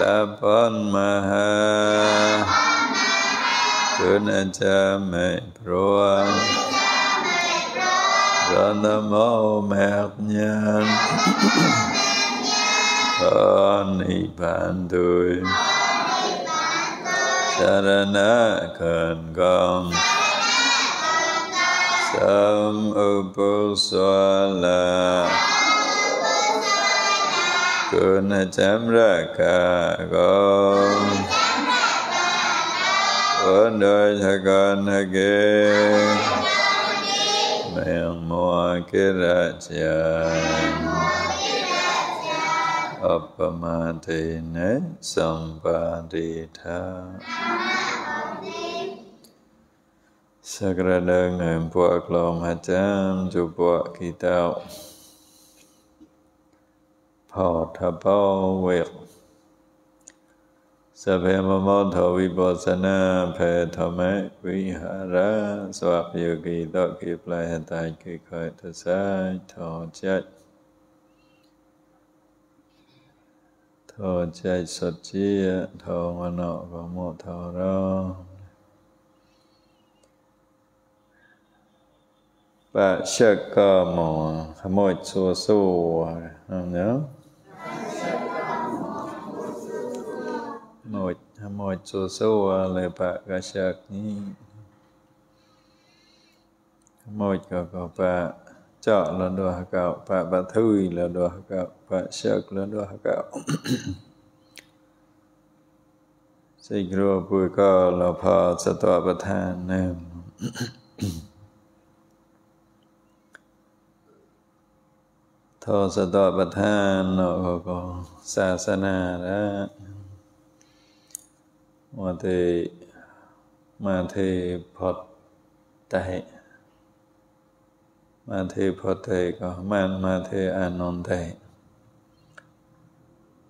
Tapan Maha Kuna Chame Proa Rana Mô Mạc Nhan Con Nị Bạn Tui Sarana Cần Con Sam Uposwala Sam Uposwala คุณจำรักกาก็วันโดยทกันเกเมืองมัวกิรัจยาอัปปมาตินะสัมปาดิธาสักระดังแห่งพวกลมหายใจจุบวกิตาพอทะเปาเวกสเพมมอทวิปัสนาเพทเมวิหาระสวัพยกีตกิปลายตายกิคอยทศายทอใจทอใจสดเจีทอมโนกมมทอรอปะเชกามอขโมยสัวสัวเนาะมดหมดโซโซอเลยปะกระชากนี้หมดก็ก็ปะเจาะละดวหกาปะปะทุยล้วดวักาปะเชกล้วดวหกาสิกรัวปุยก็ละพอสตัวประทานเนื่ทศตอประทานเนาะก็ศาสนาแล้ววาเท มาเทพอดใจมาเทพอดใจก็มานมาเทอานนท์ใจ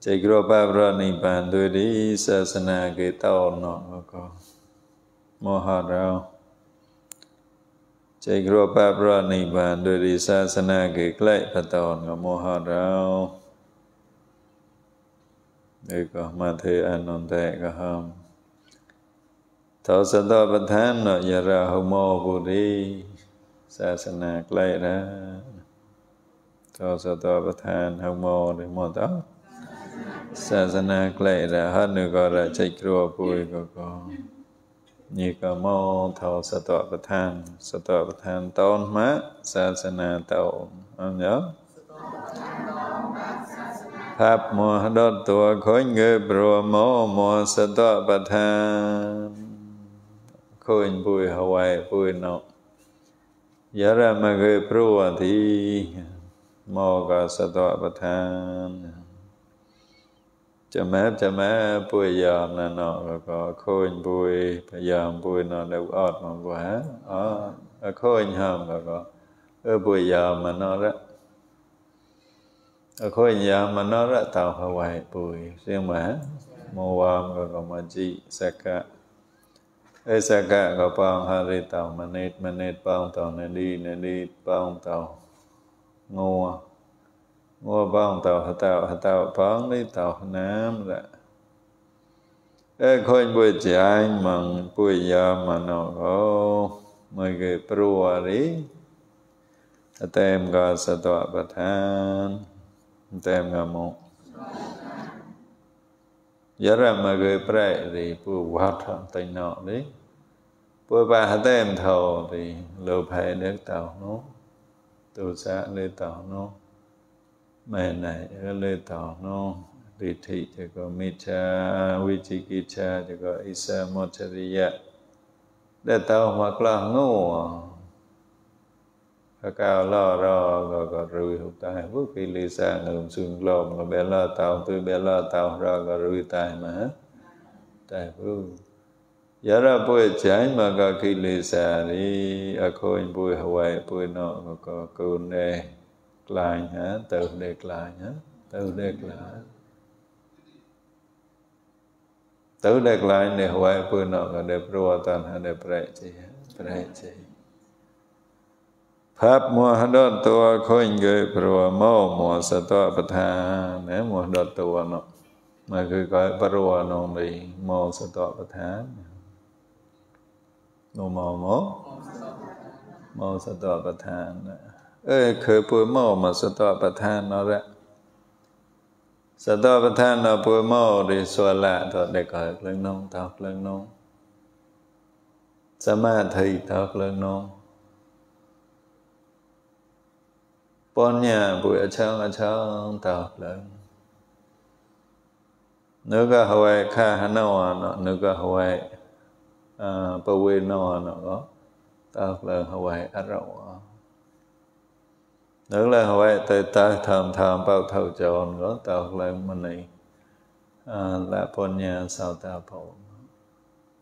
ใจกรอบบาพรอนิพพานด้วยดีศาสนาเกตาอาหนอก็โมหะเราใจกรอบบาพรอนิพพานด้วยดีศาสนาเกใกล้พระตอนก็โมหะเราเด็กก็มาเทอานนท์ใจก็ห้ามតោសតបឋានយរហមោពុរី សាសនាក្លែកណាតោសតបឋានហមោនេះមកតោសាសនាក្លែករហនុក៏រចិច្ចគ្រួពុយកកញីកមោថោសតបឋានសតបឋានតូនម៉ាសាសនាតោអញ្ញោថាប់មោដតទួខុញងើព្រមោមោសតបឋានคนพูดฮาวายพูดนกยาระมาเกยพรวันทีมอกาสตวประทาน จะแม้จะแม้ปุวยยามนั่นนอแล้วก็โคนปุวยพยายามปุวยนอนแล้วอดมองกว่าอ๋อคนห้ามแล้วก็ เออปุวยยามมันนอนละโคอยยามมันนอนละตาวหัวาวปุวยเสียงมามมวามแลก็มาจีสักะអេសកៈក៏ប៉ោងហរិតោមនេតមនេតប៉ោងតោណេឌីណេឌីប៉ោងតោងัวงัวប៉ោងតោហតោហតោប៉ោងនេះតោណាមឡាអេខូនបុជាញមកពុយាមណោអូមកគេព្រួរីតែមក៏សតវប្រធានតែមក៏មកយរមគេប្រែរីពូវត្តតៃណោនេះ Bôi ba hát em thầu thì lưu phê nước tàu nó tu xã lê tàu nó mẹ này ở lê tàu nó đi thị cho có mi cha vi chi ki cha cho có isa mo cha vi ya để tàu hoặc là ngu Phá cao lo ro gò gò rùi hụt tài vô kỳ lì xa ngầm xương lò gò bé lo tàu tôi bé lo tàu ra gò rùi tài mà tài vô Yarapujjaima kakilesari អខូនពួយហវៃពួយណោកកូនណេខ្លាញ់ណាទៅដេខ្លាញ់ណាទៅដេខ្លាញ់ទៅដេខ្លាញ់នេះហវៃពួយណោកដេព្រោះតានដេប្រេជាប្រេជាផាប់មោះដតតអខូនគេព្រោះមកមកសតបថាណែមោះដតតណោមកគឺក៏ព្រោះនោះនេះមកសតបថាណាโนมอมอมอสตอประธาน เอ้ยเคยปวยมอมาสตอประธานเนาะละ สตอประธานเนาะปวยมอดิสวละตอเด็กเอกเรื่องน้องทอกเรื่องน้องสมาธิทอกเรื่องน้องปอนยา่ปวยเช้าเช้าทอกเรื่องนึกก็หวยข้าฮนนาวเนาะนึกก็หวย À, Pawenoa nó nó tạc là Hawaii Ất Rậu Nước là Hawaii Tây Ta Thầm Thầm Bao Thầu Tròn Gó tạc là Mình Này Lạ Pôn Nhà Sao Ta Phổ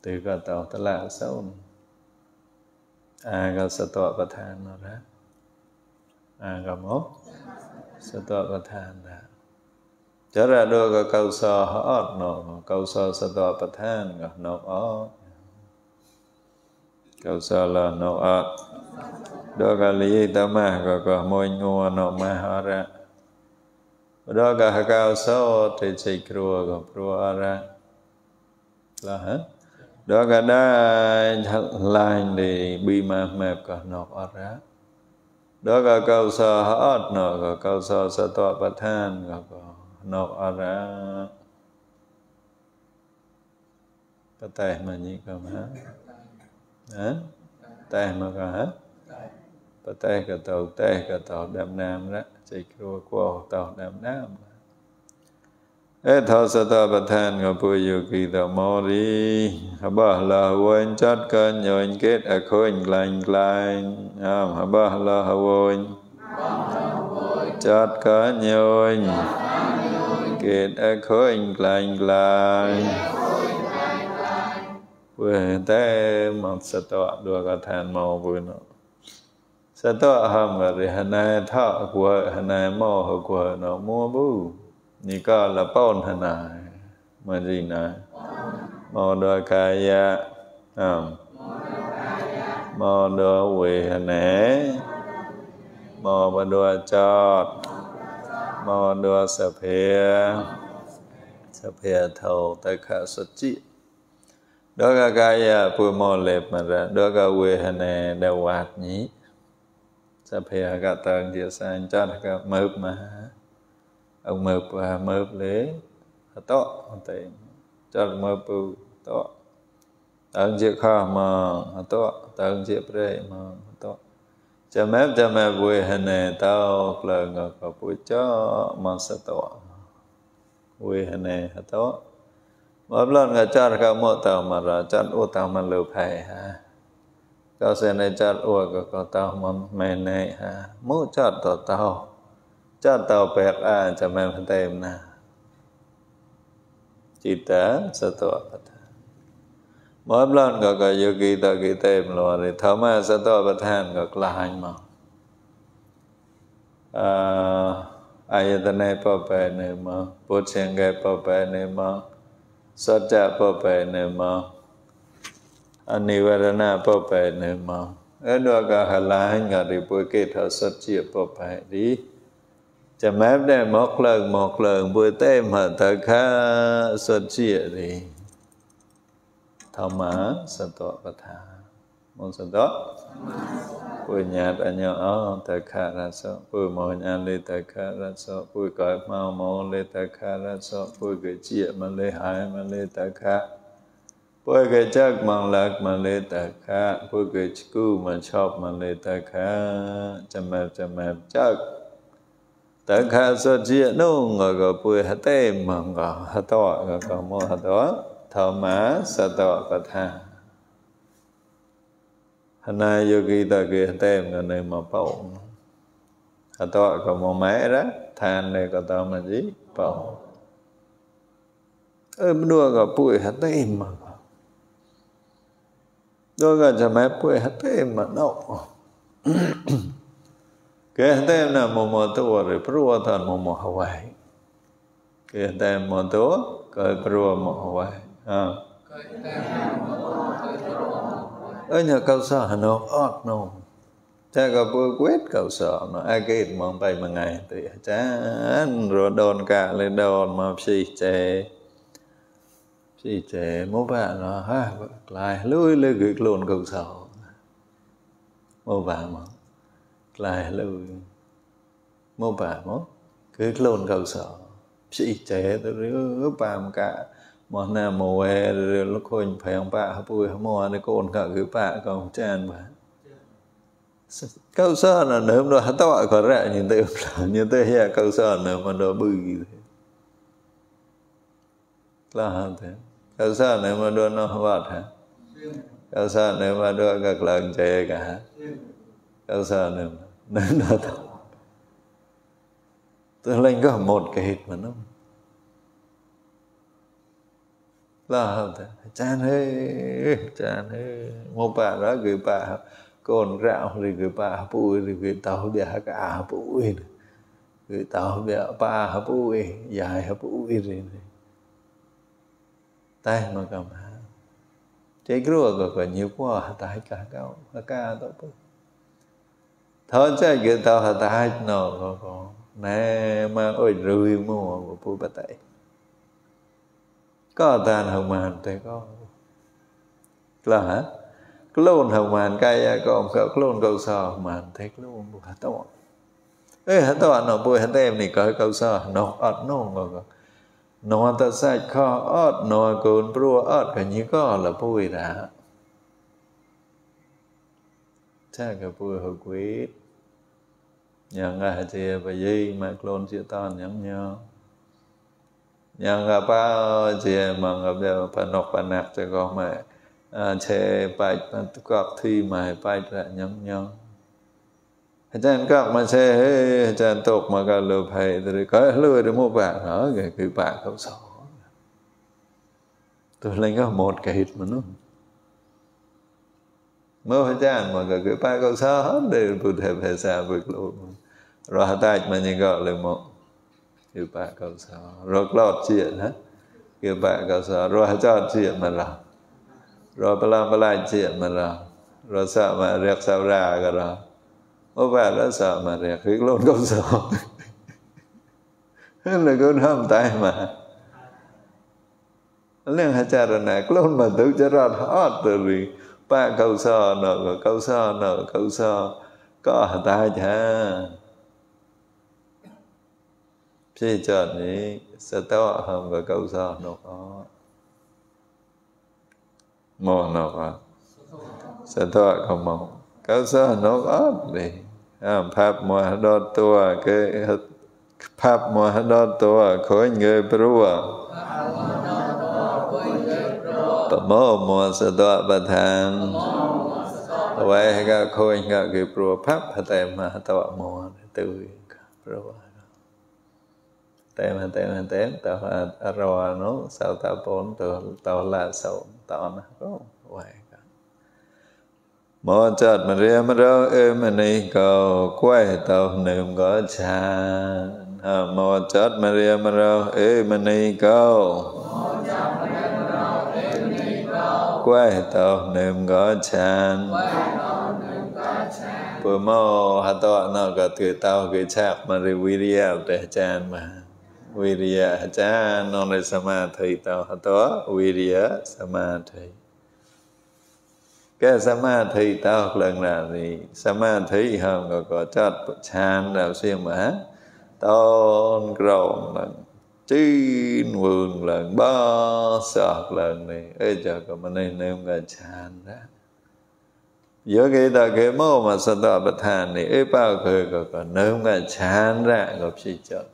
từ Gà Tàu Ta là Sâu À Gà Sa Tọa Bà than Nó ra À Gà Mốt Sa Tọa Bà than Rá Chả ra đưa cái câu sơ hết nó, câu sơ sa tọa bà than, nó ó cầu sa la no a đó cả lý ta ma có có môi ngô no ma ha ra đó cả cao sao thì chỉ krua có krua ra là hả? đó cả đó lai thì bi ma mẹp có no ra đó cả cầu sa hết nó có cầu sa sa tọa bát than có có no ra có tài mà nhị cơ hả? hả mà cả hả bà tè cả tàu ta cả tàu đam nam đó chỉ cua qua tàu đam nam ê thọ sa ta bà than ngọc bùi yu kỳ tàu mô đi hà bà là huỳnh chất cân nhuỳnh kết à khuynh lành lành hả bà là huỳnh chất cân nhuỳnh kết à khuynh lành lành พื่อแต่มันสตอดวกทานมองพื่นสตอหามกับหนาท่ากวหนาม่อหกวเนาะมัอบูนี่ก็ละป้อนหนามันจีนายมองดวกายะมองดวเวหนามองดวจอดมองดวสเพียสเพีเท่าแต่ขาสจิ Doga kaya pumolep mara doga wehane dawat nyi Sapya kata dia san chát ka mớp mà Ông mớp và mớp lế Tọ tệ chát mớp pu tọ Tận chia kho mà tọ tận chia pre mà tọ Chà mép chà mép wehane tao Plơ ngờ ka pu chó mà sa tọ Wehane tọ วาเราเนี่ยจัดกับมอตามาราจัดโอตามันเลวไพ่ฮะก็เสนจัดโอก็ก็ตามันไม่ในฮะมุ้จัดต่อเตาจัดเตาแปลกอ่านจะไม่เต็มนะจิตตาสตัวปัฏฐานว่าเราเนี่ยก็ยุกิตากิเต็มลวนเลยธรรมะสตัวปัฏฐานก็กลายมาอายตนะปปะเนมะปุชเังเกปปะเนมะสัจจะပုပ္นมาอောนနိဝရဏပုပ္ပေนမောအနော้ဟလိုင်းငါရိပွေကေထစัจจิပอไปดีจะแม้ได้มอกเลิงมอกเลิงบุยเต้มาตะคาสัจจะดีธรรมะสตวปทานមុនសន្តោពុញ្ញាតញ្ញោតខរសោពុមោញ្ញាលេតខរសោពុកោមោមោលេតខរសោពុកជាមលេហៃមលេតខពុកចកមងលកមលេតខពុកជគូមឆប់មលេតខចាំបចាំបចកតខសុជានុងកពុហតេមងកហតកកមហតធម្មសតកថា hana yogita kia tem ga ne mà pau ta to có một mẹ đó than này có ta ma gì pau ơi đua ga bụi hat tem mà ma đua ga cha mai pui hat te im ma no kia tem là mo mo to wa re pru wa ta mo mo hawai tem mo tuổi cái pru wa hawaii hawai ha ở nhà cầu sở hà nô ọt nô cha có bữa quét cầu sở nó ai cái ít mong tay mà ngày thì cha rồi đồn cả lên đồn mà xì chè xì chè mô bà nó ha lại lui lê gửi luôn cầu sở mô bà mà lại lui mô bà mô gửi luôn cầu sở xì chè tôi rứa bà mà cả mò nà mò về lúc khôn phải ông bà hấp bùi hấp mò nó còn cả cứ bà còn chan mà câu sơ là nếu nó hát tọa có rẻ nhìn tự là như thế hệ câu sơ là mà nó bự thế là thế câu sơ nếu mà đưa nó vọt hả câu sơ nếu mà đưa các lần trẻ cả hả câu sơ nếu mà nếu nó thật tôi lên có một cái hít mà nó love chan he chan he mo pa ra gửi pa còn rạo thì gửi pa pu thì gửi tàu bia cả pu gửi tàu bia pa pu dài pu rồi tay mà cầm ha chế grua có có nhiều quá tay cả cao cả đó pu thôi chứ gửi tàu hạ tay nó có có nè mà ôi rùi mua của pu bắt tay kaathanhaumaanteko klaha klon haumaan kaya kom ka klon kausa haumaan te klon bu hatawa e hatawa no bu hatem ni ka kausa no at no ngo no ta sa kha at no kun pru at ka ni ka la bu ra cha ka bu ho quý nhà ngài thì bà mà klon chia tan nhắm nhau nyanga pa je mangap de panok panak te ko ma eh, che pa các thi ma pa ra nyang nyang Ajan các ma che he ajan tok ma ka lu phai de ko lu de mu ba nó cái cái ba không so tôi lên có một cái hit mà nó mơ phải chan mà cái cái ba câu sao hết để bụt hẹp hệ xa vượt lụt rồi ta mà như gọi là một Kipa cầu sao rồi lọt chuyện hả hết Kipa cầu sao rồi cho chuyện mà là rồi bà la chuyện mà là rồi sợ mà riêng sao ra cả rồi ô bà đó sợ mà riêng riêng luôn không sợ là cứ nói tay mà nên hệ cha rồi này luôn mà tự cho ra hết từ vì ba câu sơ nợ câu sơ nợ câu sơ có ta chả ဖြည့်ကြနေစတောအဟံဘကောဇာနောကမောနောကစတောကမောကောဇာနောကလေအဖပ်မောဟဒောတောကေဖပ်မောဟဒောတောခိုငေပရဝပမောမောစတောပထံไว้ก็โคยก็คือปรัวพับแต่มาตวะมอตัวปรัว tem tem tem tao arroa nó sao tao pon tao tao là sao tao nó có hoài cả mô chợt à, mà ria mà rau em mà đi cầu quay tao niệm có cha mô chợt mà ria mà rau em mà đi cầu quay tao niệm có cha bữa mô hạt tọa nó có từ tao cái chạc mà ri vi ria để chan mà Virya Achanone Samadhi Tao Hato Virya Samadhi cái samadhi tao lần là gì samadhi hơn rồi có chót chan là xuyên mà tôn rồng lần chín vườn lần ba sọt lần này ơi chờ có mình nên nêm cả chan đó giữa cái ta cái mô mà sợ ta bất hàn này ơi bao cười có có nêm cả chán ra gặp sự chật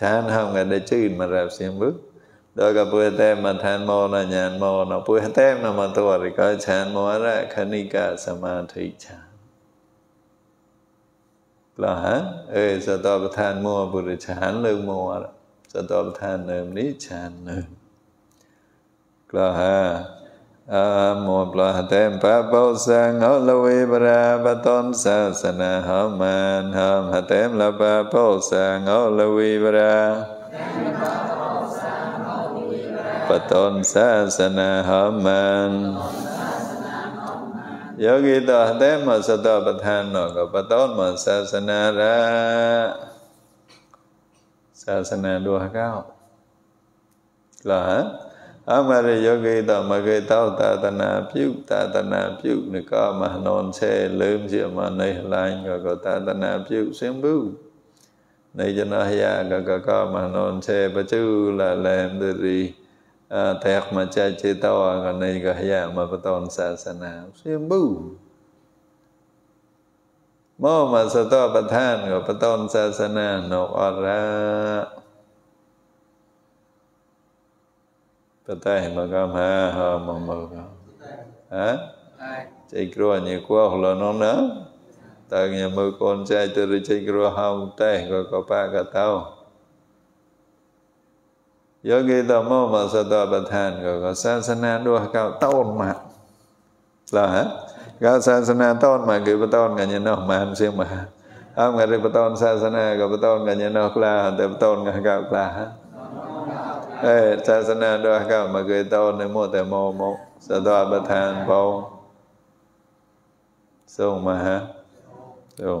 ท่านห้องกันได้ชื่นมาแล้วเสียงบึ้งดอกับะเพื่อแต้มาทานโมนะยานโมนะเพื่อแต้มนมาตัวริกาฌานโมระคณิกาสมาธิฌานแล้าฮะเออสตอปรทานโมบุริฌานเลิกโมสตอปรทานเนิมนี้ฌานเนิมแล้าฮะอาโมปลาเตมปะปูสังอัลวิบราปตุนศาสนาหอมันหอมเตมลาปะปูสังอัลวิบราปตุนศาสนาหอมันยกิตาเตมมาสตาปทานนอกปตุนมาศาสนาละศาสนาดวงเก้าหล่ะอามาเรยกเกิดมาเกิดเต่าตาตนาพิุตาตนาพิุนี่ก็มานอนเชยลืมเสียมันในลายก็ก็ตาตนาพิุเสียงบุในจนาหยาก็ก็ก็มานอนเชยประจุลาแลมดุรีแตกมาใจเจตวากันในก็หยามาประตอนศาสนาเสียงบุมอมาสตอประทานก็ประตอนศาสนาโนอกอระ bất tài mà magama ha mamaga. Hả? Chạy krua nhị qua hồ lô nó nớ. Tạc nhà mơ con trai tờ rì chạy krua ha mù tay gò có pa gà tao. Yo ghi tâm mô mà sa tòa bà thàn có có sa sa na đua cao tôn mà. Là hả? Gà sa sa na tôn mà gửi bà tôn gà nhà nó mà hàm siêu mà. Ông gà rì bà tôn sa sa na gò bà tôn gà nhà nó là để tà bà tôn gà cao là hả? ศาสนาด้วยก็มาเกิดโตในโมแต่โมโมสตาประธานพงส่งมาฮะส่ง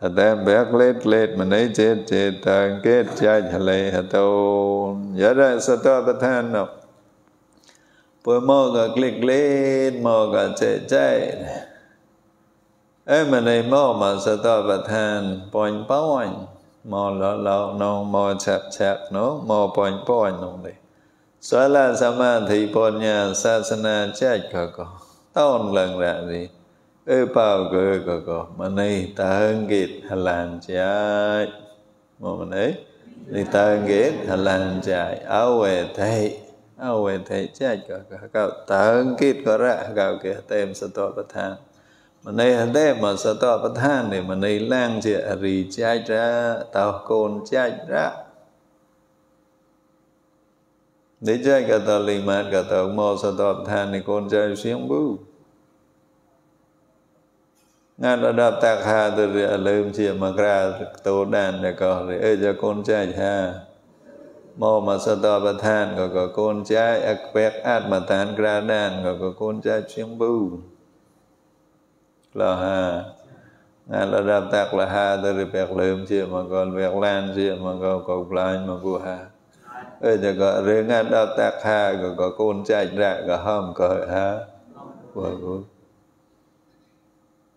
หัตถ์แบกเล็ดเล็ดมันได้เจตเจตังเกตใจทะเลหัตโตอย่าได้สตาประธานเนาะปวยโมก็คลิกเล็ดโมก็เจใจเอ้มันในโมมาสตาประธานปอยป้อน mô lọ lọ nông mô chạp chạp nô mô bònh bònh nông đi xóa la sa ma thị bồn nhà sa sa na chạch cờ cờ tôn lần ra đi. ư bao cờ cờ cờ mà này ta hơn kịt hà lan chạy mà mà này thì ta hơn kịt hà lan chạy áo về thầy áo về thầy chạch cờ cờ cờ ta hơn kịt có ra cờ kìa tem sa tòa bà thang Manehadeva pa than để mà này lang chị à rì chai ra tao côn chai ra để chai cả tao lì mát cả tao mò sa tao than này côn chai xiêm bu nga đã đạp tạc hà từ rìa à lơm chị mà ra tô đàn để có rì ơi cho côn chai ha mò mà sa tao pa than có có côn chai ác à quét át mà than ra đàn xiêm bu laha Nalada taklaha dari pihak lem cia maka pihak lan cia maka kau pelan maka ha Ê thì có riêng anh đó tác ha Có có con chạy ra có hâm có ha Vô vô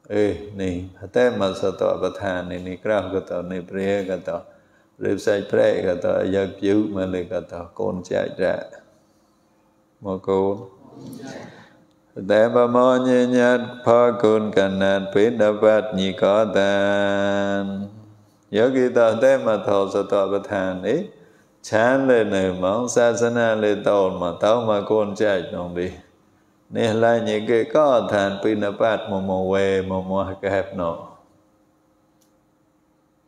Ê nì Thế mà sợ tỏ bà thà nì nì krao có tỏ nì pria có tỏ Rịp sạch pre có tỏ giấc dữ mà lì có tỏ con chạy ra Mà con Con chạy ra Đe bà mô nhi nhát phá cun cà nạt phí đà vạt nhị có tàn. Nhớ kỳ tờ tế mà thầu sở tọa bà thàn ý. Chán lê nữ mong xa sân hà lê tồn mà tao mà côn chạy nông đi. Nè là nhị kỳ có thàn phí đà vạt mô mô quê mô mô hạ kẹp nộ.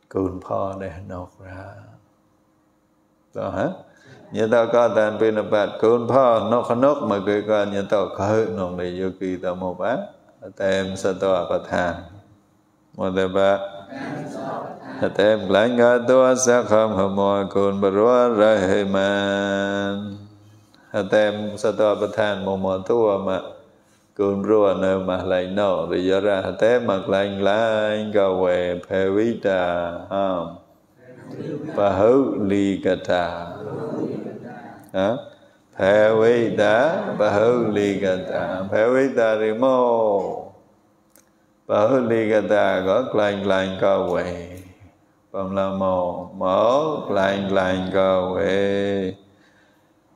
Cun phò đè nọc ra. Đó hả? นี่ยตากาแตนเป็นแบบคนพ่อนกขนกมาเกิดกันี่ยตากะนองในโยกีตมบะเต็มสตัวประธานมดแบบเต็มแหลงกาตัวสักคำหมวคนบรัวไรให้มันเต็มสตัวประธานมมตัวมาคนรัวเนื้อมาไหลนอหรือยระเต็มมาแหลงแหลงกาเวเพวิตาอาปะหุลีกตา đó phê vi tá và hư ly cà tà phê vi tá rì mô và hư ly cà tà gót lành lành cơ quỳ bầm la mô mở lành lành cơ quỳ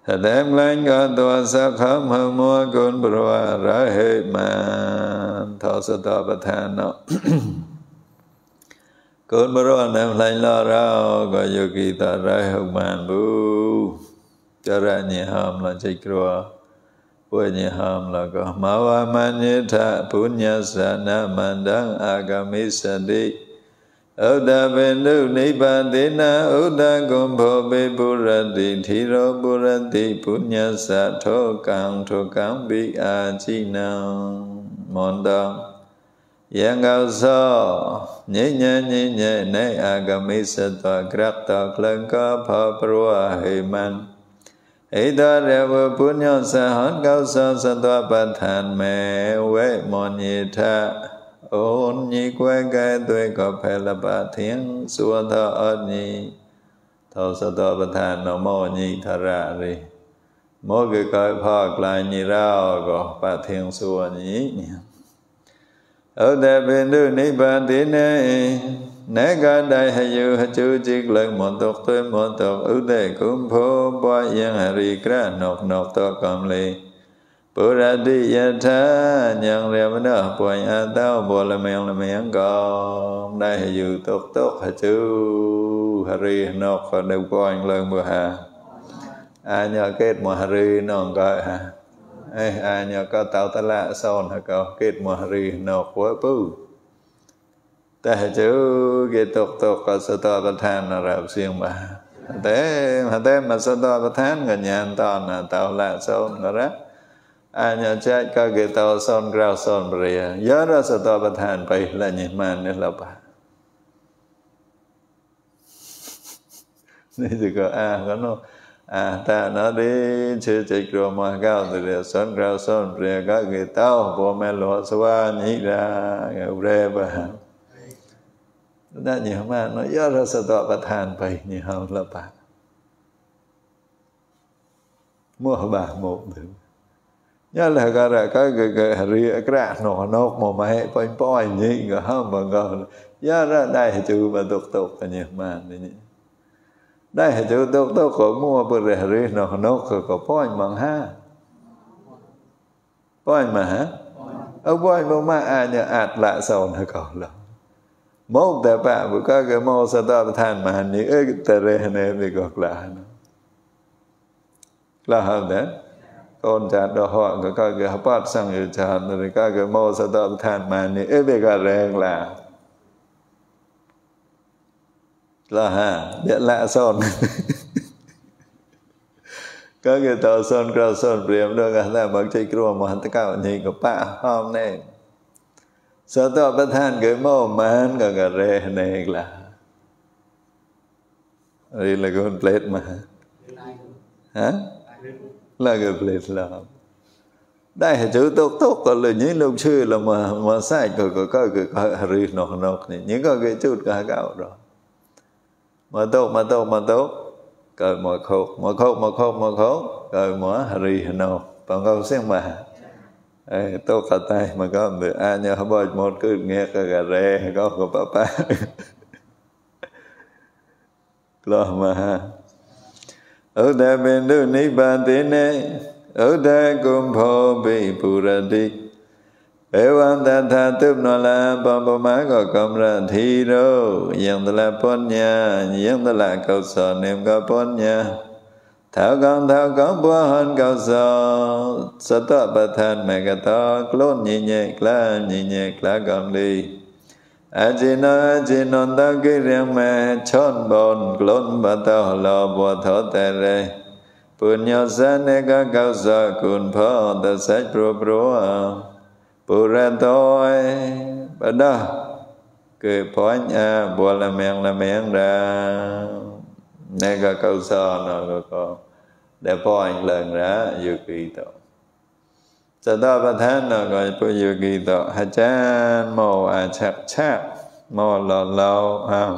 Thật em lên cơ tòa sa khám hư mua cun bà ra hê mà thọ sa tòa bà thà nọ cun bà nam nem lên lo ra có dù kỳ tà ra hư mà bưu Charaniham la chikroa Punyaham la kahmawa manitha punyasana mandang agamisadi Uddha vindu nibbadina uddha kumbhobi burati thiro burati punyasa thokang thokang bi ajinam Mondang ယံကောသောညဉ္ဉ္ညဉ္ဉ္နေအာဂမိသတ္တကရတ္တကလံကဖပရဝဟိမံဣဒရဝပုညောသဟံကောသံသတောပဋ္ဌံမေဝေမောညိထဩညိကွယ်ကဲသွေကောဖေလပသင်သုဝသောအညိသောသတောပဋ္ဌံနမောညိထရရေမောဂကဖောကလညိရောကောပသင်သုဝညိဩတပိန္ဒုနိဗ္ဗာန်တိနေ Nế ca đại hạ dư hạ chư chích lực môn tục tuế môn tục ưu tê cung phô bó yên hạ rì kra nọc nọc tọ cầm lì. Bố ra đi yá thá nhận rè mê nơ bò yá tao bó la miệng la miệng gom. Đại hạ dư tục tục hạ chư hạ rì nọc phá đều bó yên lương bó hạ. A nhờ kết mô hạ rì nọng gọi hạ. Ê a nhờ có tao ta lạ xôn hạ cầu kết mô hạ rì nọc bó bú. แต่จูเกตกตกก็สตอประธานรับเสียงมาเต้มาเต้มาสตอประธานกันยันตอนน่ะเต่าละสซนกระอันยาจัดก็เกตโสนกราวสซนเรียยอดสตอประธานไปละยิมันนี่ละปะนี่จะก็อ่าก็โนอ่าตานาดดิชื่อใจกลัวมาเก้าตัวเดียวสอนกราวสอนเรียก็เกตาพ่อแม่หลวงสวานิราเรบะ na nhiều mà nó ya ra sa tọa bà than bày nhà là bà mua bà một được nhớ là cái là cái cái cái ri cái nó nó mà mày phải bỏ nhị ngờ ha mà ngờ nhớ ra đây chữ mà tục tục cái nhà ma này đây chữ tục tục có mua bự ri ri nó nó có có bỏ mà ha bỏ mà ha ông bỏ mà ma à nhà ạt lạ sầu nó còn lắm Moktapa của có cái mô sa ta than mà ni ế tà rê nê thì gọt là nó. Là hợp đấy. Con chát đó họ của các cái hấp bát sang yu chát rồi các cái mô sa ta than mà ni ế bị gà rê là. Là ha, điện lạ son. các cái tàu son, cao son, priêm đôi gà là bậc chạy krua mà hắn ta cao nhị của bạ hôm nay. Sotapatthankamaman gagarehneglaa. Đây là con plate mà. Hả? Là cái plate là đây là chữ tốt tốt còn là những lúc sư là mà mà sai của của cái cái cái hari nọc nọc này những cái cái chút cả gạo đó mà tốt mà tốt mà tốt cởi mà khóc mà khóc mà khóc mà khóc cởi mà rì nọc bằng câu xem mà tôi cả tay mà có được a nhớ bơi một à, cứ nghe cái gà rè có của papa lo mà ở đây bên đưa ni ba thế này ở đây cũng phô bị bù ra đi Ewan ta tha tướp nó la bom bom má có công ra thi rô Yang ta la bốn nha, yang ta la cầu sọ niệm có bốn nha thảo con thảo con bua hân cao so sa to bà thân mẹ gà to lôn nhị nhẹ la nhị nhẹ la con đi a di no a di non ta ki riêng mẹ chon bồn lôn bà to lo bùa thọ tè rê bùn nhau sa nê ca cao so cùn phó ta sách bùa bùa bùa ra tôi bà đó cười phó nhà bùa là mẹng là mẹng ra câu 내가 kausa no depo anh lần ra yukito sada pathan no go pu yukito hachan mo a chak chak mo lo lo ha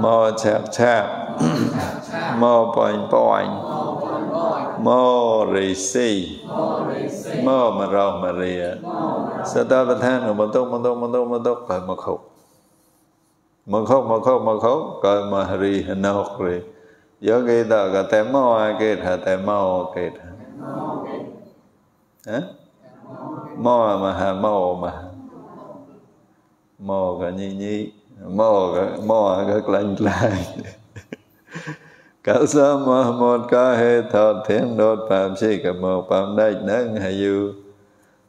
mo chak chak mo poin poin mô rì si mô mà rồng mà rìa à. sa ta bà than rồi mà tốt mà tốt mà tốt mà tốt rồi mà khục mà Mukho mukho mukho ka mahri nokri. Yogi da ka temo a kita temo a kita. Mo a maha mo a maha. Mo ka nhi nhi. Mo ka mo a ka lanh lanh. Cả sa ma một cả hệ thọ thiên đốt phạm si cả một phạm đại nâng hay dư.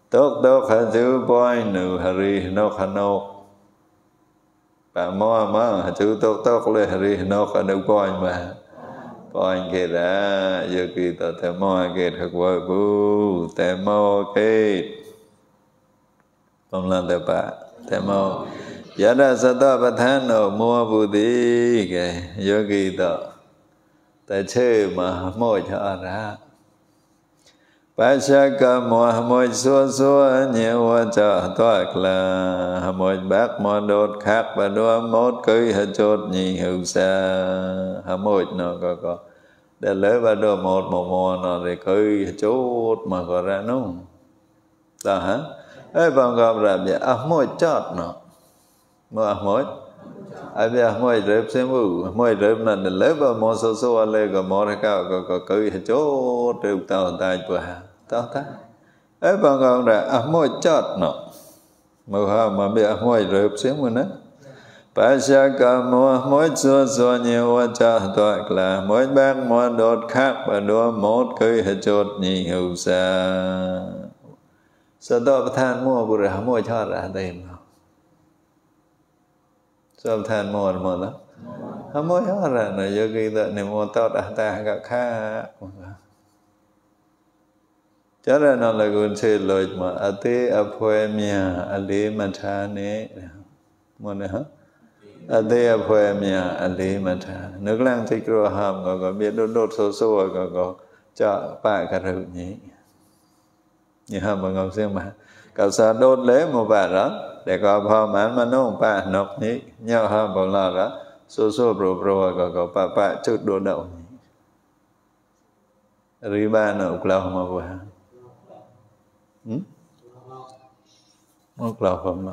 Tốt tốt hà dư bói nữ hà rì nô hà bà mo ma chú tốt tốt lên ri nó có đâu coi mà coi kì đã giờ kì tờ tè mo kì thật vợ bu tè mo kì không làm tè bà tè mo giả ra sa to bà than nô mua bù tí kì giờ kì tờ tè chê mà mô cho ra bà sa ca mò mồi xua xua nhiều trợ toạc là mồi bác mò đột khác và đua mốt cưới hờ chốt nhị hữu xa hờ mồi nó có có để lấy và đua một mò mò nó để cưới chốt mà có ra nó đó hả ấy vòng gặp ra bị à mồi chót nó mà mồi abia moi rep sem u moi rep na ne leba mo so so ale ga mo ra ka ko ko ko hi cho te u ta ta pa ta ta e ba ga ra a à, moi chat nọ mo ha mà bây giờ à, moi rep xem u nè ba sha ka mo moi so so nhiều wa cha to la moi bang mo đột khác ba do mốt cái chỗ nhị hữu hu sa sa do than mo bu ra moi ra đây mà Sometimes more hả more. hả ra hara na yogi da ni mo tao da ta ga kha. Cho ra nó là con sư lột mà ở tế ở phê mẹ, ở lý mà thà nế. Mà nè hả? Ở tế ở phê mẹ, ở lý mà thà. Nước lăng thích rô hàm gò gò biết đốt đốt số số gò gò cho bà cả rượu nhỉ. Như hàm bà ngọc riêng mà. Cả xa đốt lễ một bà đó. တေကဘောမမနုံပနောနိညဟဘောလာကဆူဆူပရပရကကပပချုပ်ဒုဒောရိဘာနောကလောမဘောဟမ်မောကလောဘမ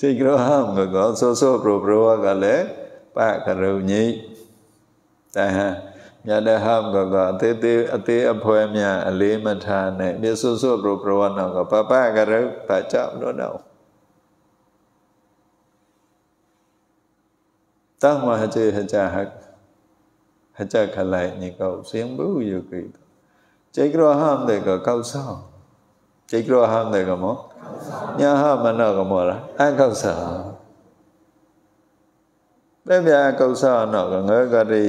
စိတ်ကရောဟံကကဆူဆူပရပရကလည်းပကရုံညိတဟံမြတ်တဲ့ဟမ်ကကအသေးသေးအသေးအဖွဲမြအလေးမထားနဲ့မြတ်စွစွဘုရားဝနာကပပကရပကြမလို့တော့တမဟကျေဟကြဟဟကြခလိုက်ညကောစင်ဘူးယုကိတကျေကရဟမ်တဲ့ကကောက်ဆောင်ကျေကရဟမ်တဲ့ကမောညာဟမနောကမောလားအကောက်ဆောင်ပြပြအကောက်ဆောင်တော့ငဲကတိ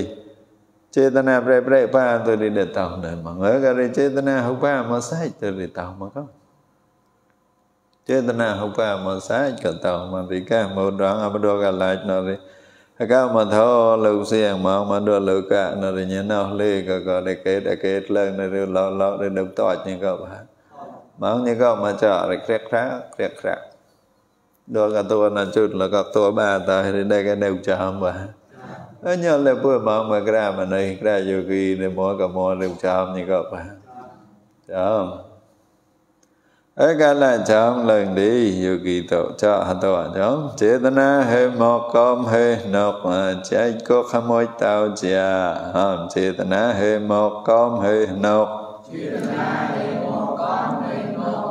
chế chế chế tôi đi để để mà mà mà mà mà cái không sai sai චේතනා ප්‍රප්‍රේපාතුරිඩතවනම ඔයකරේ චේතනා උපාමසාහිතරිතවමක චේතනා cả lại මොඩං අපඩෝගලාච්නරේ các mà thô lưu xiên mà mà đưa lưu cả nó thì như nào lì cơ cái để kết để kết lên để đưa lo lo để được tọt như các bà mà như cơ mà chờ để kẹt khác kẹt khác đưa cả tôi là chút là các tôi ba ta đây cái đều chờ bà Anyala pua mama grama nai gra yogi ne mo ka mo le cham ni ka pa. Cham. Ở cả là chạm lần đi Dù kỳ tổ cho hạ tổ hạ chóng Chế tà na hê mò com hê nọc Chế cố khá môi tàu chà Chế tà na hê mò com hê nọc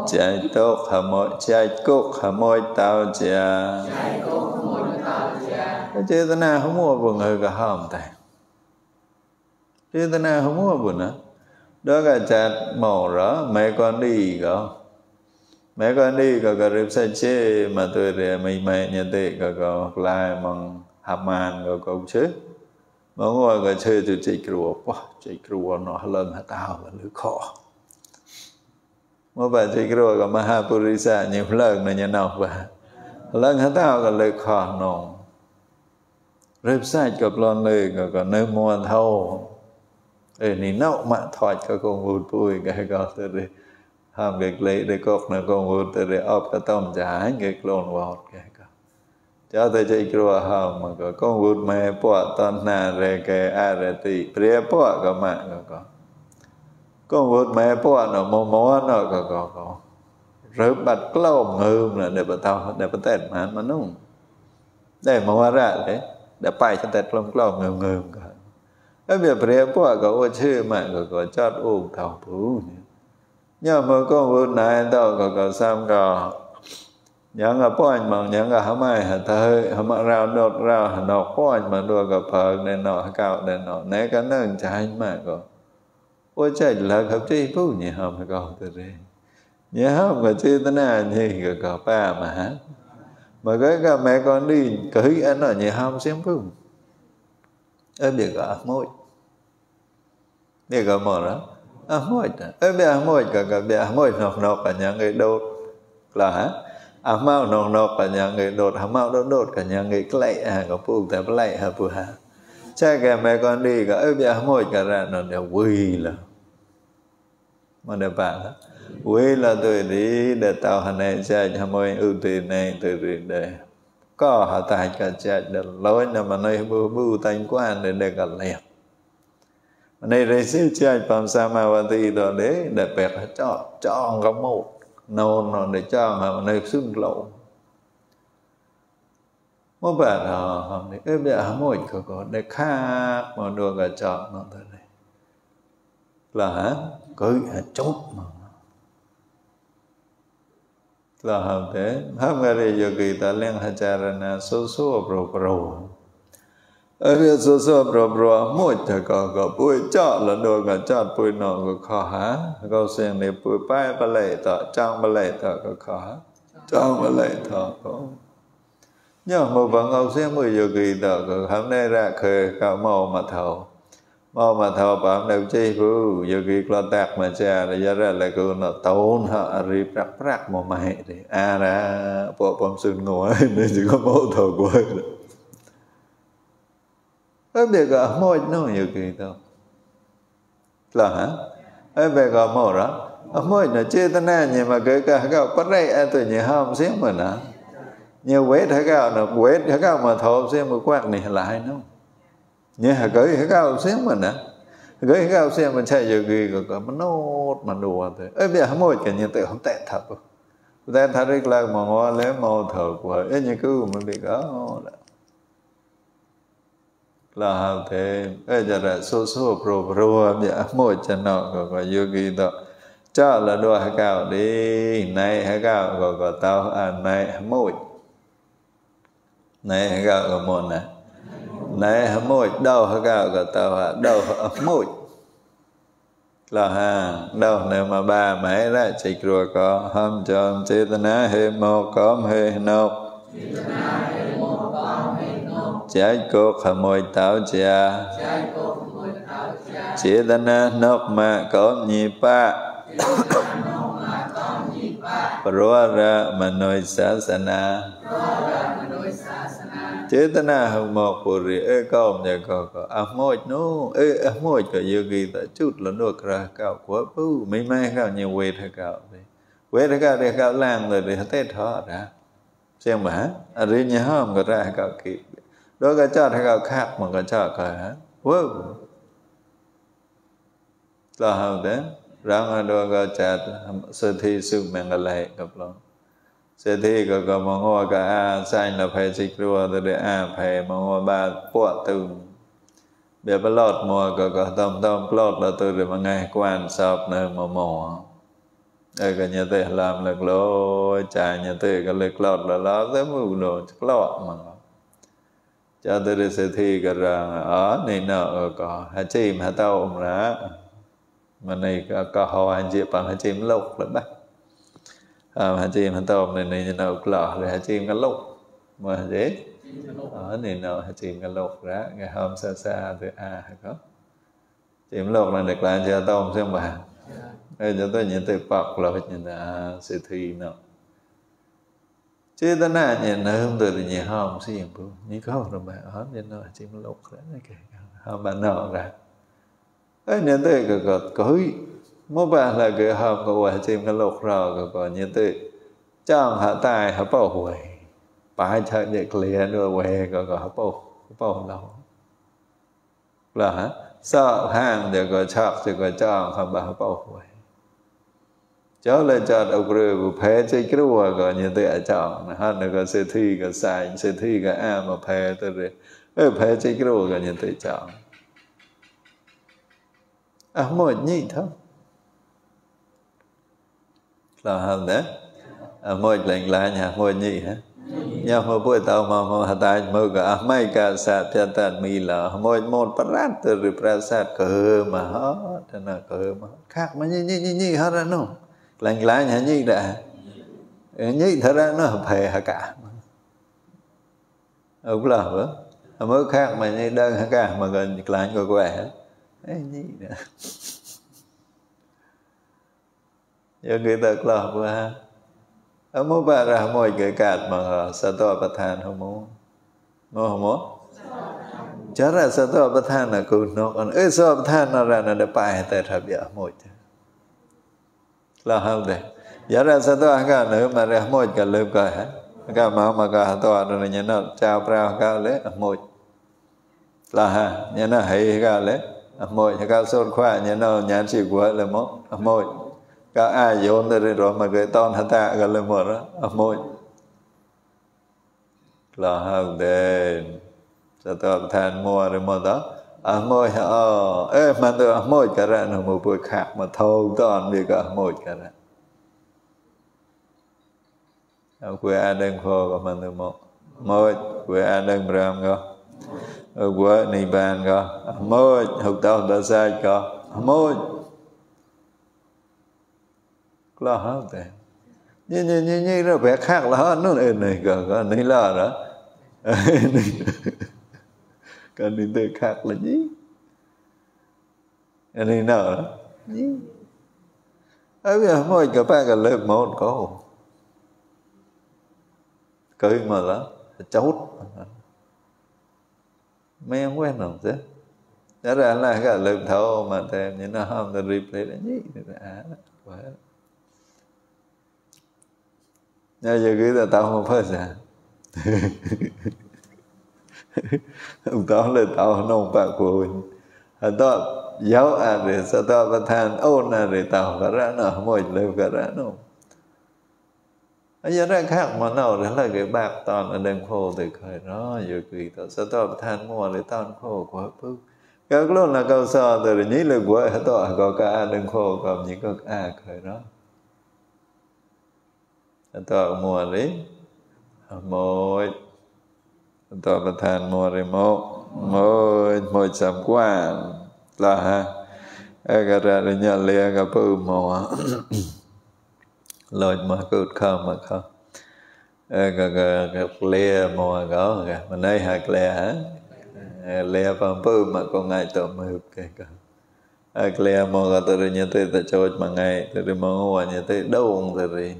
Chế tốt hạ môi Chế cố khá môi tàu chà Chế cố khá môi tàu chà hơi cả ಚೇತನ ಹಮ್ಮುವ ಬಂಗ ಅಂತ ಚೇತನ ಹಮ್ಮುವ ಬುನ đó cả chặt màu đó mẹ con đi có mẹ con đi có có rịp sai chê mà tôi để mày mẹ nhà tệ có có lại mong hạp màn có có chứ mà ngồi có chơi từ chạy kruo quá chạy rùa nó lần hả tao và lưỡi khó mà bà chạy rùa có purisa nhiều lần này nhà nào bà lần hả tao có lưỡi khó nồng เริ่มใส่กับลอนเลยก็ก็เนื้อมวนเท่าเอ็นี่เน่ามาถอดก็คงวูดปุ่ยไงก็เสรด้ห้ามเด็กเลยเด็กกนะคงวูดแต่ได้ออบก็ต้องจ่ายเงลนวอดไงก็จะแด่ใจกลัวห้ามก็คงวูดไม่ปวดตอนหน้าเรแกอะไรตีเปรียปวดก็มาก็คงวูดไม่ปวดเนาะมมวนเนาะก็ ก็ริ่มบัดกล้องเงิมเนาะเดี๋ยวไปเท่าเดี๋ยวไปะเต็ดมันมานุ่งได้มาว่าระเลยเดี๋ยวไปฉันแต่กลมกล้องเงิมเงิมกันแล้วเบียเพรียพวกก็ว่าชื่อมันก็ก็จอดอุ้มเต่าปูเนี่ยย่อมก็วุ่นายเต่าก็ก็ซ้ำก็ยังก็ป้อนมังยังก็หำไม่หาเธอหำมาราโดดราหานอกป้อนมาด้วยกับเพิกในหนอเก่าในหนอไหนก็นั่งใจมากก็โอ้ใจแล้วครับีจผู้เนี่ยหามก็ตัวเองเนี่ยหามก็ชื่อตนาเนี่ยก็ก็ป้ามาฮะ mà cái mẹ con Mereka mereka anh kehi anaknya ham sempur. Em dia ke ahmoy. Dia ke mana? Ahmoy. Em mồi cả ke bị dia mồi nọc nọc cả nhà người đốt là hả? Ahmao nọc nọc cả nhà người đốt, ahmao đốt đốt cả nhà người lệ à có phụ tại lệ hả phụ hả? Cha kẻ mẹ con đi cả em dia mồi cả ra nó đều quỳ là. Mà đều đó ဝေလသွေတိတတောဟနေကြညမွင်ဥတိနေသူရိတေကောဟတာကြကြဒလောနမနေဘူဘူတိုင်ကွန်တဲ့ကလေးမနေရစီကြပမ်စမဝတိတော်လေတပက်ကြောကြောကမုတ်နောနနေကြောမှာမနေဆုလောမဘာနာဟမ်နေအပြအမွိကကောတခါမတော်ကကြောနော်တယ်လာဟန်ကိုယ်အကျုံးลาฮะเบห้ามกันเลยโยกีตาเลงฮะจารณะสุสุอปรปรวเอริสุสุอัปรปรวมุ่จะก็ก็ปุยจาะละดวงก็จาะปุยนองก็ขอหาก็เสียงในปุยป้ายปะเลยต่อจางปะเลยต่อ ก็ขาจางปะเลยต่อก็ย่อมบังเอาเสียงมือโยกีตาก็ทำในแรกเคยก็เมามาเท่า mô mà thọ phạm đều chi phu vô kỳ lo tạc mà cha là giá ra là cứ nó tốn họ rịp rắc rắc mà mày thì à ra bộ bom sưng ngồi nên chỉ có mô thọ quên em biết cả môi nó nhiều kỳ đâu là hả em về cả mô đó môi nó chia tên nè nhưng mà cái cả cái bắt đây em tự nhiên không xíu mà nè như quét thế cái nó quét thế cái mà thọ xíu mà quạt này lại nó cái cái mà nha 거기 해가 없으면은 거기 해가 없으면 차이 여기 그거 만옷 만두한테 에 비야 뭐 괜히 때 없대 타고 근데 다르게 라 먹어 래 먹어 거 애니 그거 못 비가 là hào thế bây giờ là số số pro pro bây dạ mỗi chân nọ gọi gọi yogi đó cho là đua hạ cao đi này hạ cao gọi gọi tao à này mỗi này hạ cao gọi môn này này hả mùi đâu hả cao cả tàu hả đâu hả mùi là ha đâu nếu mà ba mẹ ra chỉ rùa có hâm chom chế tân á hê mô cóm hê nô trái cột hả mùi tàu chà chế tân á nốc mà cóm nhị ba rùa ra mà nuôi sá xa na chế tên à hồng mọc của rì ê cầu nhà cầu có à môi nó ê à môi có dư kỳ ta chút lần nuột ra cầu của bú mấy mai cầu nhiều quê thầy cầu đi quê thầy cầu thì cầu làm rồi thì Tết thọ ra xem mà à rì nhà hôm có ra cầu kịp đó cái cho thầy cầu khác mà có cho cầu hả wow là hồng đến rằng là đồ cầu chặt sự thi sự mẹ ngài gặp lòng sẽ thi cả cả mà ngô cả a sanh là phải dịch rùa từ để a à, phải mà ngô ba bộ từ bia bắt lọt mùa cả cả tâm tâm lọt là từ để mà ngay quan sập nơi mà mò ai cả nhà tư làm lực lô trả nhà tư cả lực lọt là lọt tới mù đồ chắc lọt mà cho tôi đi sẽ thi cả rằng ở này nợ có hà chim hà tao ông rá mà này cả cả họ anh bằng hà chim lộc là bác hachim hantom ni ni no klo rồi hachim ka lok mà dễ ở ờ, này nó chìm cái lột ra ngày hôm xa xa từ a hay có chìm lột là được làm cho tôm xem bà đây dạ. cho tôi nhìn từ bọc là phải nhìn là thi nó chứ ta nà nhìn nó không từ thì nhìn hôm sẽ nhìn bố nhìn có rồi bà ở nhìn nó chìm lột ra này kìa hôm bà nọ ra ấy nhìn tới cái cột cối mô bà là cái hợp của quả chim cái lục rò của quả như tự chẳng hạ tài hạ bảo hồi bà chạy nhạc liền rồi quê của quả hạ bảo hạ bảo lâu là hả sợ hàng để có chọc, thì có chọn không bà hạ bảo hồi cháu lại chọn ông rư của phê chơi cái rùa của như tự hạ chọn hơn là có sự thi có sai sự thi có a mà phê tôi rồi ơi ừ, phê chơi cái rùa của như tự chọn à một nhị thôi là hơn đấy à, ngồi lệnh là nhà ngồi nhị hả nhà mà bụi tao mà mà hạt ai mơ cả mấy cả sa thiên tàn mì là môi môn bắt rát từ rửa ra sát cơ mà hết thế là cơ mà khác mà nhị nhị nhị nhị hết ra nó lệnh là nhà nhị đã ờ, nhị thật ra nó phải hả cả ông là hả mới khác mà nhị đơn hả cả mà gần lạnh của quẻ nhị nữa giờ kita kelapa amo para mo kekat mga sato pathan homo mo homo chara sato pathan na ku no kon e so pathan na ra na de pai ta tha bia mo cha la hau de yara sato ka na ma ra mo ka le ka ha ka ma ma ka to ra na nya na cha pra ka le mo là ha nó hay cái ka le cái ka so khwa nya nó nya chi kwa là mo mo ka à, à, à, a yon ta rin ro ma ke ton hata ga le mo ra a mo la ha de sa ta than mo ri mo đó, a mo ha e ma ta a mo ka ra no mo pu kha ma thâu ton bi ka a mo ka ra a ku a den kho ga ma ta mo mo ku a den ram ga ở quê này bàn có môi học tao đã sai có môi là lah teh nyi nyi nyi nyi ra vẻ khác lah nó này này cả cả này là đó cái này tê khác là gì Anh ấy nào đó gì ấy bây giờ mỗi cái bạn cái lớp một có cười mà là cháu mấy ông quen không chứ đó là cái lớp thâu mà thèm như nó không được replay là gì à quá นี่ยยังคือแต่ตามมาพิ่เนียตอนเลยตามน้องปากคนอันตอนยาวอะไรสัตอ์ประธานโอ้นอะไรตามกระนั้นหมดเลยกระนั้นอันยังแรกข้ามาเน่าแล้วเกิดบากตอนอันเดิมโคตรเคยเนาะยังคือต่อสัตว์ประธานมัวเลยตอนโคกว่าปุ๊บก็กล้วนะก็อาแต่ยิ่งเลยกว่าต่อก็การเดินโคกับิ่งก็อ่าเคยเนาะ tọa mùa lý một tọa bà thàn mùa rì một một một trăm quan là ha cả ra đi nhà lia cái bự mùa lời mà cứ không mà không cái cái cái lia mùa có cái mình đây hạt lia hả lia bằng bự mà con ngày tọa mượp cái cái Akleya mo ka tari nyate ta chawat mangai tari mangowa nyate daung tari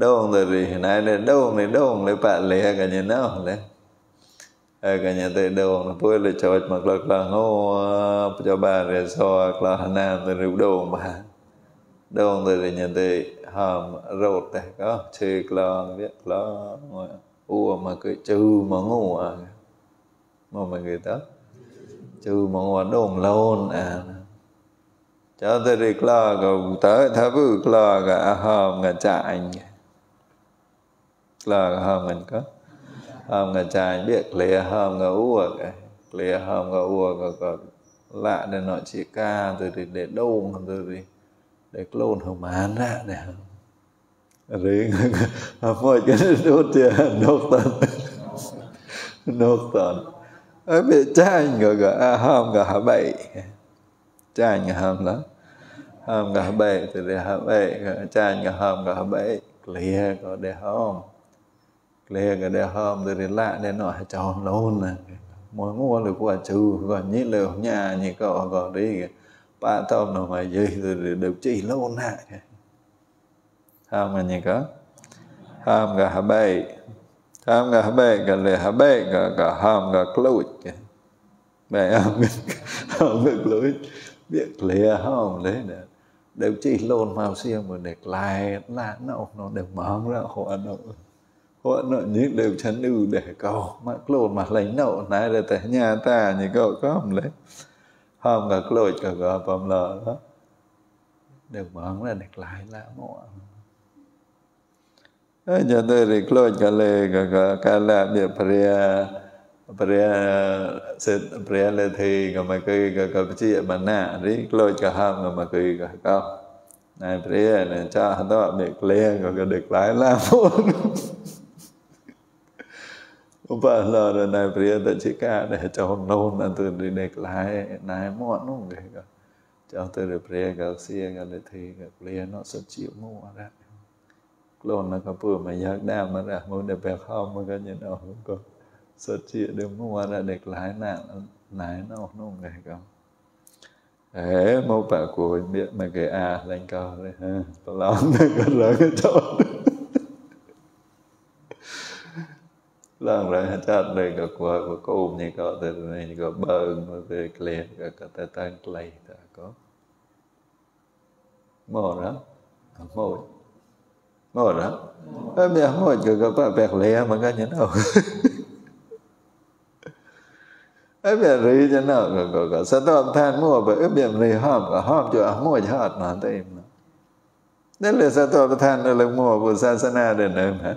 dong dari hinai le dong đông này le pa le ka nya na le ka nya te dong pu le choj ma kla kla ho cho ba để so kla na te ru dong đông dong dari nhà te hầm rột này, có chư kla biết kla u mà cứ chư mà ngủ à mà mình người ta chư mà ngủ đông lâu à cho tới đi kla cầu tới tháp kla ga hầm ga chạy là hôm mình có hôm người trai biết lìa hôm người ua cái lìa hôm người ua cái có lạ để nói chị ca từ thì để đâu từ thì để lôn hồng mán ra để rồi mọi cái đốt tiền đốt tận đốt tận ấy bị trai người cả hôm cả bảy trai nhà hôm đó hôm cả bảy từ để hôm bảy trai nhà hôm cả bảy lìa có để hôm lê cái đeo hôm rồi lạ đeo nọ cho luôn nè mỗi mua được quả chư còn nhí lều nhà nhí cọ gọ đi ba tôm nó mà dây rồi được chỉ luôn nè tham mà nhỉ có tham cả hả bay tham cả hả bay cả lệ hả bay cả cả tham cả clut bay ham ham cả clut việc lệ ham lấy nè đều chỉ lôn màu xiêm mà để lại là nó nó đều mong ra khỏi nó họ nội những đều chấn ưu để cầu mà lột mà lấy nậu này là tại nhà ta như cậu có không lấy không cả lột cả gò bầm lờ đó đều bóng là đẹp lại là ngọ cho tôi thì lột cả lề cả cả cả là bia bria bria sệt bria lề thì cả mà cái cả cả chị mà nà đi lột cả ham cả mà cái cả cao này bria này cha đó bị lề cả cả đẹp lại là ngọ Upalara vâng, nai priyata chika để cho nôn là từ đi đẹp lại nai mọn nó để cho từ để priya cả xe cả để thì cả priya nó sẽ chịu mua ra lôn là cái bữa mà giác đam mà ra muốn để bè không mà cái nhìn nó không có sẽ chịu để mua ra đẹp lại nạn nai nó nó để cả thế của biết mà cái à lên co đấy ha tao làm cái cái chỗ lang chat le ka kwa ko như ni ka te ni ka bang ko te clear ka ka te tang clay ta ko mo ra mo mo ra ai me mo ka ka pa pe le ma ka ni no ai me ri ni no ka ka ka sa to than mua bởi ai me ri ha ka ha jo a mo ja hat na te im nên là sao tôi than là mua của sa sa na để nữa hả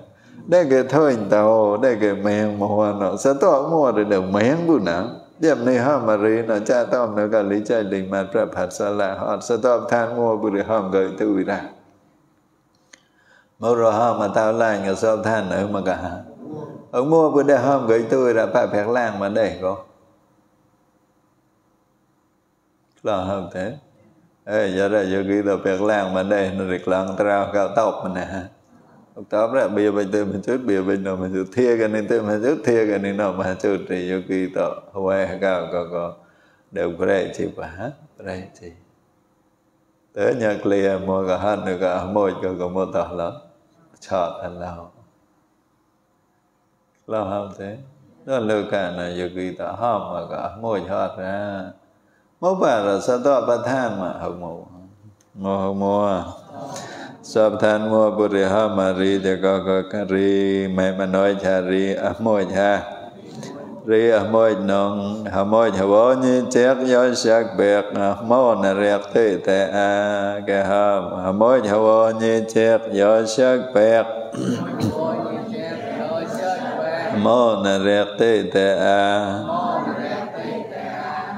để cái thôi tàu để cái mèn mà nó sẽ to mua được được miệng bu nào điểm này ha mà rồi nó cha tao nó cả lý chạy định mà prep hạt sa la họ sẽ to than mua bự được hòm gửi từ ra mà rồi ha mà tao lại người sao than nữa mà cả ông mua bu được hòm gửi từ ra phải phải lang mà để có là không thế ê giờ đây giờ kia tao phải lang mà đây nó được lang tao cao tộc mà nè tóm lại nào cái លោកតាព្រះបៀបិទេមជុតបៀបិណមជុតធាកនិទេមជុតធាកនិណមជុតរិយោគីតហវេកកក đều pre chi pa pre chi tới nhà kia mua cả hết được cả mỗi cái cái mua tao là chợ anh lao lao không thế đó là cả là giờ kỳ ta hòm mà cả mỗi hết ra mỗi bà là sao to ba than mà không mua ngồi không mua Sapthan mua Puriha Mari Thì có có ri Mẹ mà nói cha ri Ấm à, môi cha ri a moi nong ha moi ha bo ni chek yo sak bek na mo na rek te te a ke ha ha moi ha bo ni chek yo sak bek mo na rek te te a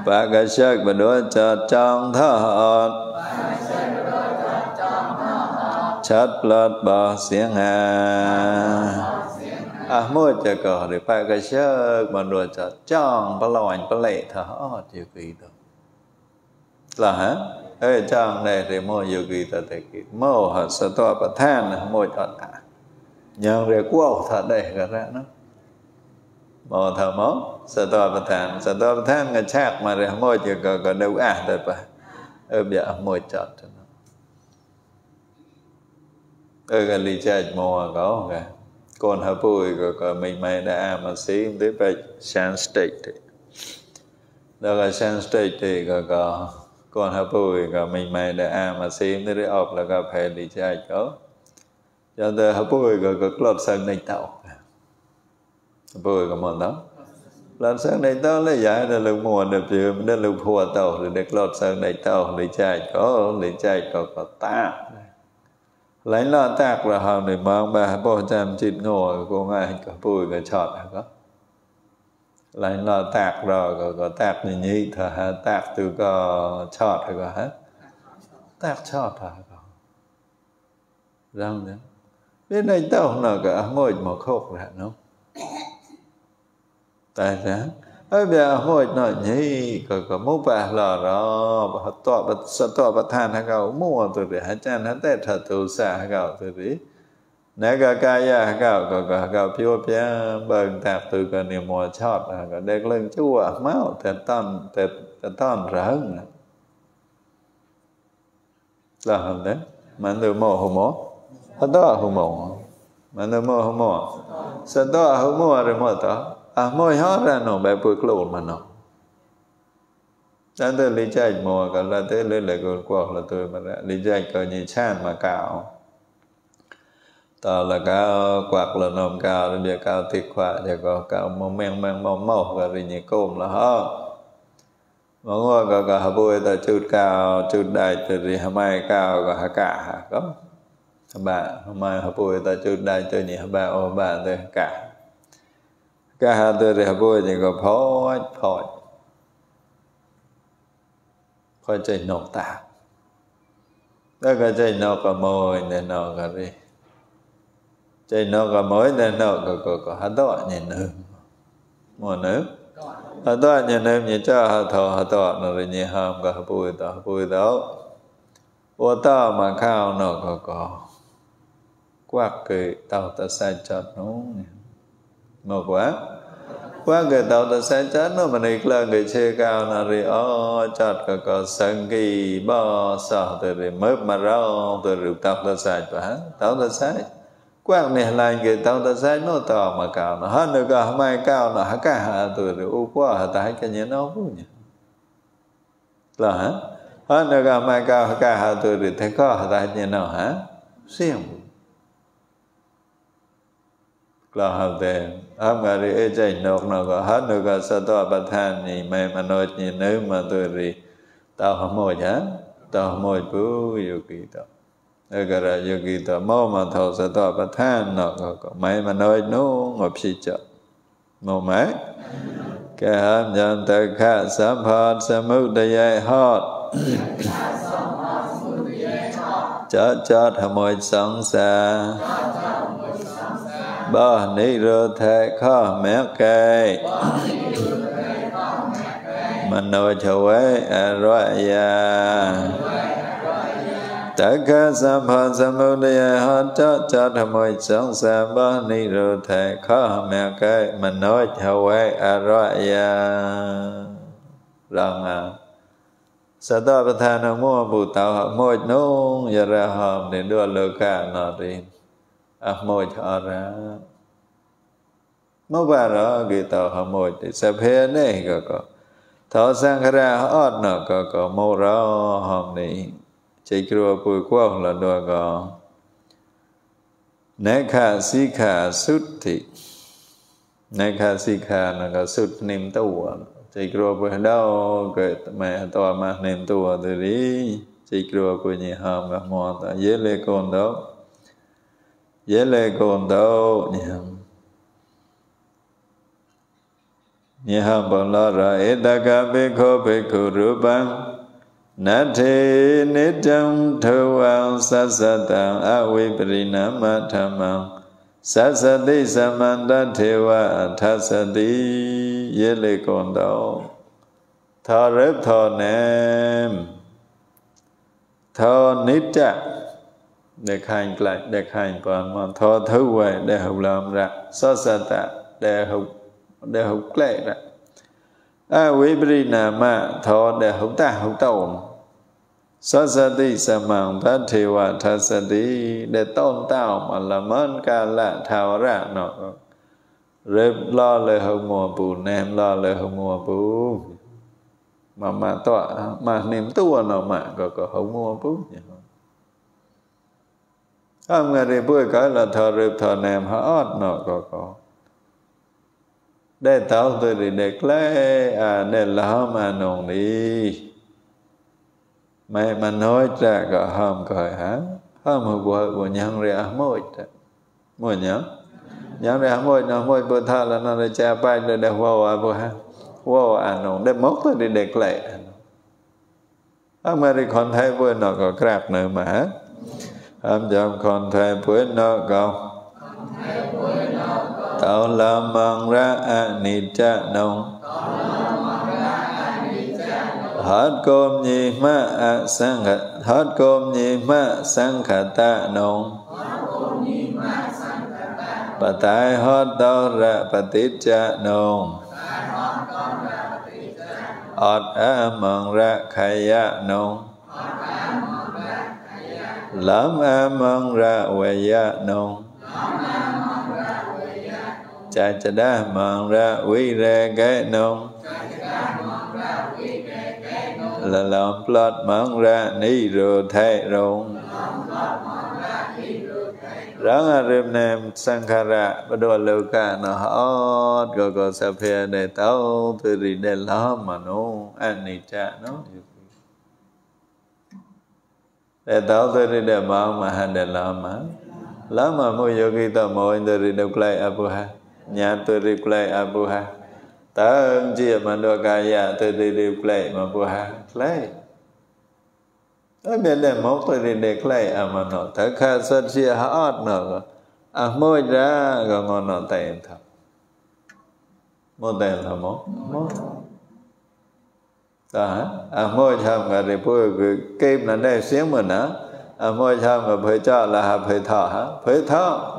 ba ga sak ba do cha chang chất lợt bờ xiên hà à mua chờ cờ để phải cái sơ mà đùa chờ chọn bà lo ảnh bà lệ thở ở chiều kỳ được là hả ê chọn này thì mua nhiều kỳ tờ tề kỳ mua hả sợ to bà than mua chọn cả nhưng để quốc thật đây cả ra nó mô thở mô sợ to bà than sợ to bà than cái chạc mà để mua chờ cờ cờ đâu à tờ bà ơ bịa mua chọn ega li chaj moa go ga kon ha pui go ko mi mai da ma si te pa shan state đó là shan state thì go go con ha pui go mi mai da ma si te re op la ga phe li chaj go cho nên ha pui go go klot sang nei tao ha pui go mon đó làm sang này tao lấy giải là lực mùa được chứ nên lực phùa tàu thì được lọt sang này tàu để chạy có để chạy có có ta lấy lọ tạc là hàm để mang bà bò chạm chịt ngồi của ngài cả bùi cái chọt hả có lấy lọ tạc rồi có, có tạc như nhị thở hả tạc từ có chọt hả có hả tạc chọt hả có răng đấy bên này tao là cả ngồi một khúc là nó tại sao อ้เบียหอยน่อยนี่ก็ก็มุ่ปหล่อรอบหัตตอบัสตอบะทานให้เขามั่วตัวเดียอาจารย์หันแต่ถัดตัวสาห้เขาตัวเดียนักกาย้เก่าก็ก็เก่าพิวพิยเบิ่งต่ตัวก็เนี่ยมัวชอบก็เด็กเรื่องชั่วเมา แต่ต้อนแต่แต่ต้อนรังละห็นไหมมันดูโมโหโมหัตตอหุโมมันดูโมโหโมสตอหุโมอะไรโมต่อ À, mồi hót ra nó be pu klo mà nó. dan te li chai mo ka là te le le ko ko là tu mà la li chai ko ni chan mà kao ta là cao quạt là nôm cao là địa cao tiệt khoa địa có cao mông men men mông màu và đi nhị côm là ho mà ngồi có cả hà bôi ta chút cao chút đại từ đi hà mai cao có hà cả hà có hà bà hà mai hà bôi ta chút đại từ nhị hà ba ô bà từ cả cái hà vui thì 까하드레보니가 포이 포이 coi chạy nọ ta, đó cái chạy nọ cả mồi nên nọ cả đi chạy nọ cả mồi nên nọ cả cả cả hát đó nhìn nữ mà nữ hát đó nhìn nữ như cha hát thọ hát đó nó rồi như hàm cả bùi đó vui đó ô ta mà khao nọ cả cả quạt cười tao ta sai chặt nóng mà quá quá người tàu ta sẽ chết nó mà nịch là người chê cao là rì ô chọt cờ cờ sân kỳ bò sọ từ rì mớp mà rau từ rì tàu ta sai quá tàu ta sai quang nè lại người tàu ta sai nó tò mà cao nó hơn được cả mai cao nó hả cả hạ từ rì u quá hả ta hả cái nhớ nó cũng nhỉ là hả nửa được cả mai cao hả cả hạ từ rì thấy có hả ta hả nhớ nó hả xiêm là hợp tiền อามกาลีเอใจนกนกฮันุกัสตัวประธานนี่ไม่มโนจ่นึมาตัวรีตาหมดยันตาหมดปูโยกีตาเอกระโยกีตาโมมาทศตัวประธานนกก็ไม่มโนจนู้งบภิจโมไหมแกหามยันตะขะสัมพัสสมุทยญยฮอดจะจอดหมดสังสาร bà ni rơ thệ khó mẹ kê mình nói chú ấy à rõ dạ tất cả sam pha sam mâu ni ha cho cha tham môi sáng sam ba ni rơ thệ khó mẹ kê mình nói chú ấy à rõ dạ rằng à sa ta pa tha na mo bu ta ha mo no ya ra ha ne do lo ka na rin อาโมจารามื่านเรากิตาอหโมจิสเพเนี่ยก็ก็ท้อสังขระอดนก็ก็มื่อเราหอมนี่ใจกลัวปุยกว้างละดวงก็เนคขาสีขาสุดทีเนคขาสีขานก็ สุดนิมตัว ใจกลัวปุยเดาเกิดแม่ต่อมาเนิมตัวตัวนี้ใจกลัวปุยนี่หามกับมอตเยเลกอนเดาရဲလေကုန်တော့ညံညဟဗလာရာဧတကပိခောပိကုရူပံနထေနိတံထဝံသစ္စတံအဝိပရိနာမဓမ္မံသစ္စတိသမန္တထေဝအထသတိရဲလေကုန်တော့သရထောနေသောနိတ္တ lại dekhankla còn mà thọ thứ về để học làm ra so sa ta để học để học lệ ra a vi bri na ma thọ để học ta học tồn sa sa ti sa mạng ta thi wa tha sa ti để tôn tạo mà làm ơn ca lạ thảo ra nó rếp lo lời hậu mùa bù nem lo lời hậu mùa bù mà mà tọa mà niệm tu nó mà có có hậu mùa bù nhỉ đi cái là thờ thờ nèm hả nọ có có Để tạo từ đi đẹp lẽ à để là hôm à nồng đi. Mẹ mà nói ra có hôm cởi hả? Hôm hồi của của nhân ra mỗi trả. Mỗi nhớ. Nhân ra mỗi nó mỗi bữa tha là nó là cha bay để đẹp vô à vô hả Vô à nồng để mốt từ đi đẹp lẽ. Ông mà đi còn thấy vui nọ có grab nữa mà hết. อันจำคนไทยป่วยนอกเก่าต่อละมังระอานิจะนงฮัดโกมยิมะสังขฮัดโกมยิมะสังขตะนงปตายฮอดดอระปฏิจะนงอดอะมังระขยะนง Lam amang ra uya non Cha cha da mang ra uy ra cái non Là lòng plot mang ra ni rô thay rong ráng arim nem sankhara bắt đầu lưu ca nó hót gò gò sa phê để tau từ đi để lo mà nó an ni cha nó Tautarida Bhaumahadalama. Lama Muyogita Moindarida Klai Apuha. Nyaturi Klai Apuha. Tang chia mandokaya tu đi đi play mà bu ha play. Ở bên đây một tu đi đi play à mà nó thật khá sát chia hát à mỗi ra gần ngon nó tay em thật. Mỗi tay em thật à, phu à, Ripuya Kim là đây xíu mình hả? Amojhamga Phơi Cho là Hà Phơi Thọ hả? phải Thọ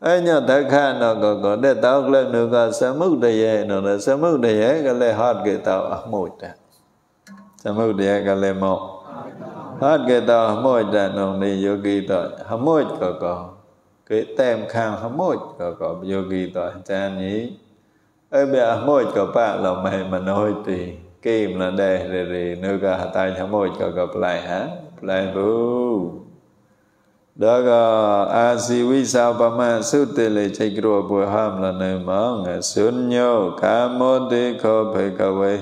ấy nhờ thấy kha nó có có để tao lên nữa có sẽ mức đầy vậy, nó là sẽ mức đầy vậy, cái lệ hát cái tao ở mũi ta sẽ mức đầy vậy cái lệ mộ hát cái tao ở mũi ta nó đi yogi tao ở mũi có có cái tem khang ở mũi có có yogi tao cha nhỉ ơi bia môi cờ pa là mày mà nói thì kim là đề rì rì nư cả hà tay thả môi cờ cờ play hả lại boo đó là a si vi sa pa ma su tê le chay kêu bùa ham là nơi mở ngài xuân nhau ca mô tê khô phê cà vê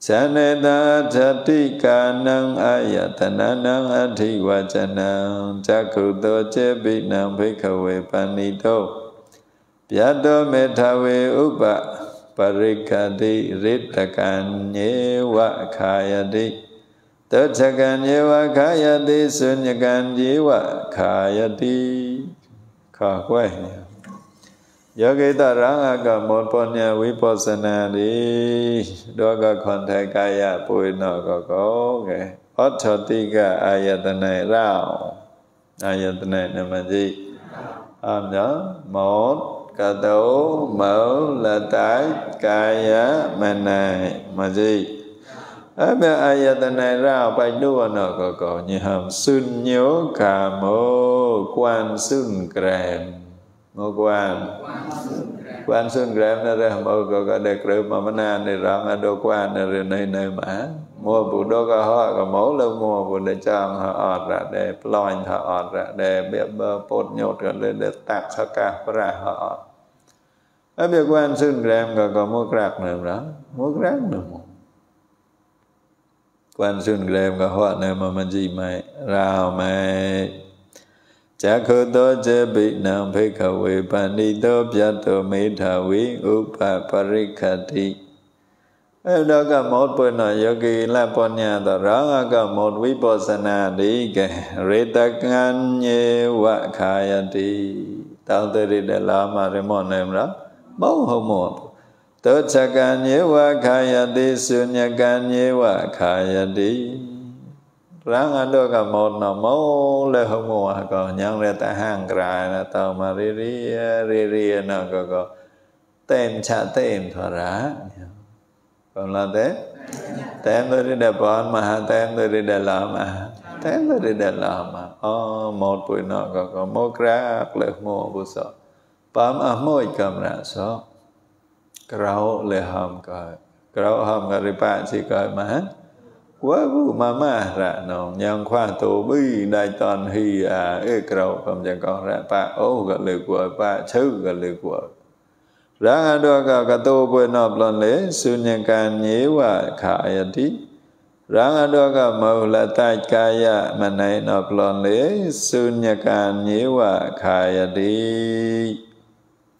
cha nê ta cha ti ca năng ayatana dạ năng adhi vajana cha cử tô chế bi năng phê cà vê panito ပြတ္တောမေထဝေဥပပရိခတိရိတကံညေဝခာယတိတောချကံညေဝခာယတိသုညကံညေဝခာယတိခါခွဲယောဂိတရဟကမောပညာဝိပဿနာတိဒောကခွန်ထေကာယပုရိနောကကောကေဩထတိကအာယတနေရောအာယတနေနမတိအာမြမော cà tố mẫu là trái kaya mana mà gì ở bên ai ayat này ra bài đua nó có có như hầm sun nhớ cà mô quan sun kèm mô quan quan sun kèm nó ra mô có có đẹp rư mà mà nà này rõ mà đô quan nó rồi nơi nơi mà mua bộ đô có họ có mẫu lâu mua bộ để cho họ ọt ra để loin họ ọt ra để bếp bơ bốt nhột rồi để tạc họ cả ra họ ọt Abhyakuan Sungram còn còn Mokrak nam đó Mokrak nam Quan Sungram còn họ nam mà mình gì mày Rào mày Chả khô tố chế bị nam phê khả vệ Bạn đi tố bia tố mê thả vi Upa parikhati Em đó cả một bữa nọ yogi là bọn nhà tỏ rõ cả một vi bồ sana đi kè Rê tắc ngăn nhê vạ khaya đi Tao tới đi để làm mà rê mòn em đó บ่หมดตุจกันเยวะขายดีสุญญกันเยวะขายดีร่างอันเดูกับหมดนอมเลยหมัวก็ยังเรตห่างไกลนะต่อมาเรียเรียเรียนะก็ก็เต็มชาเต็มทระกำลังเต็มเต็มตัวที่เดปอนมาเต็มตัวที่เดลามาเต็มตัวรีเดลามาอ๋อหมดปุ๋ยนอก็ก็โมกรักเลยโมบุษบปามอามอยกำนัสก็กราเลยหามก็กราหามกริปนสิกา็มาว่าบุมามาระนองยังคว้าตัวบีได้ตอนฮีอาเอกราวคำจังกองระปะโอ้ก็เลยกว่าปะเชื่อก็เลยกว่าร่างอันดวงกับกระตุ้นเป็นนอบลนเลสุญญาการเยวะขายันทีร่างอันดวงกับมาลตายกายะมันในนอบลนเลสุญญาการเยวะขายันที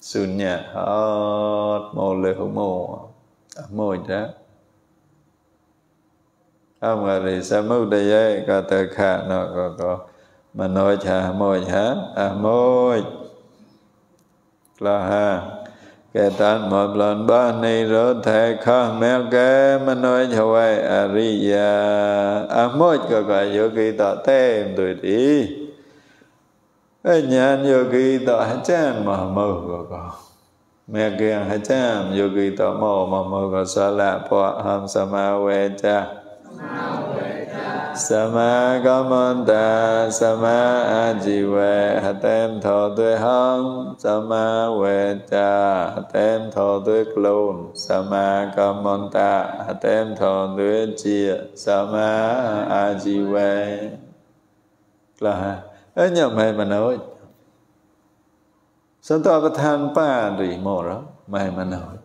Sun nhẹ hết mô lê hữu mô à, mô chá không là vì sa mức đề vậy có tự khả nó có có mà nói cha mô chá à mô là ha kể tan một lần ba ni rô thề khó mẹ kê mà nói cho vậy à ri à mô có cả vô kỳ tạ têm tụi đi Nyan yogi to hachan mahamu gogo. Mẹ kiên hachan yogi to mo mahamu go sa la po ham sama we cha. Sama kamanta sama ajiwe hatem tho tuệ hăng sama we cha hatem tho tuệ klun sama kamanta hatem tho tuệ chia sama ajiwe là ha eñamaimanoi santoakathan padri moro maimanoi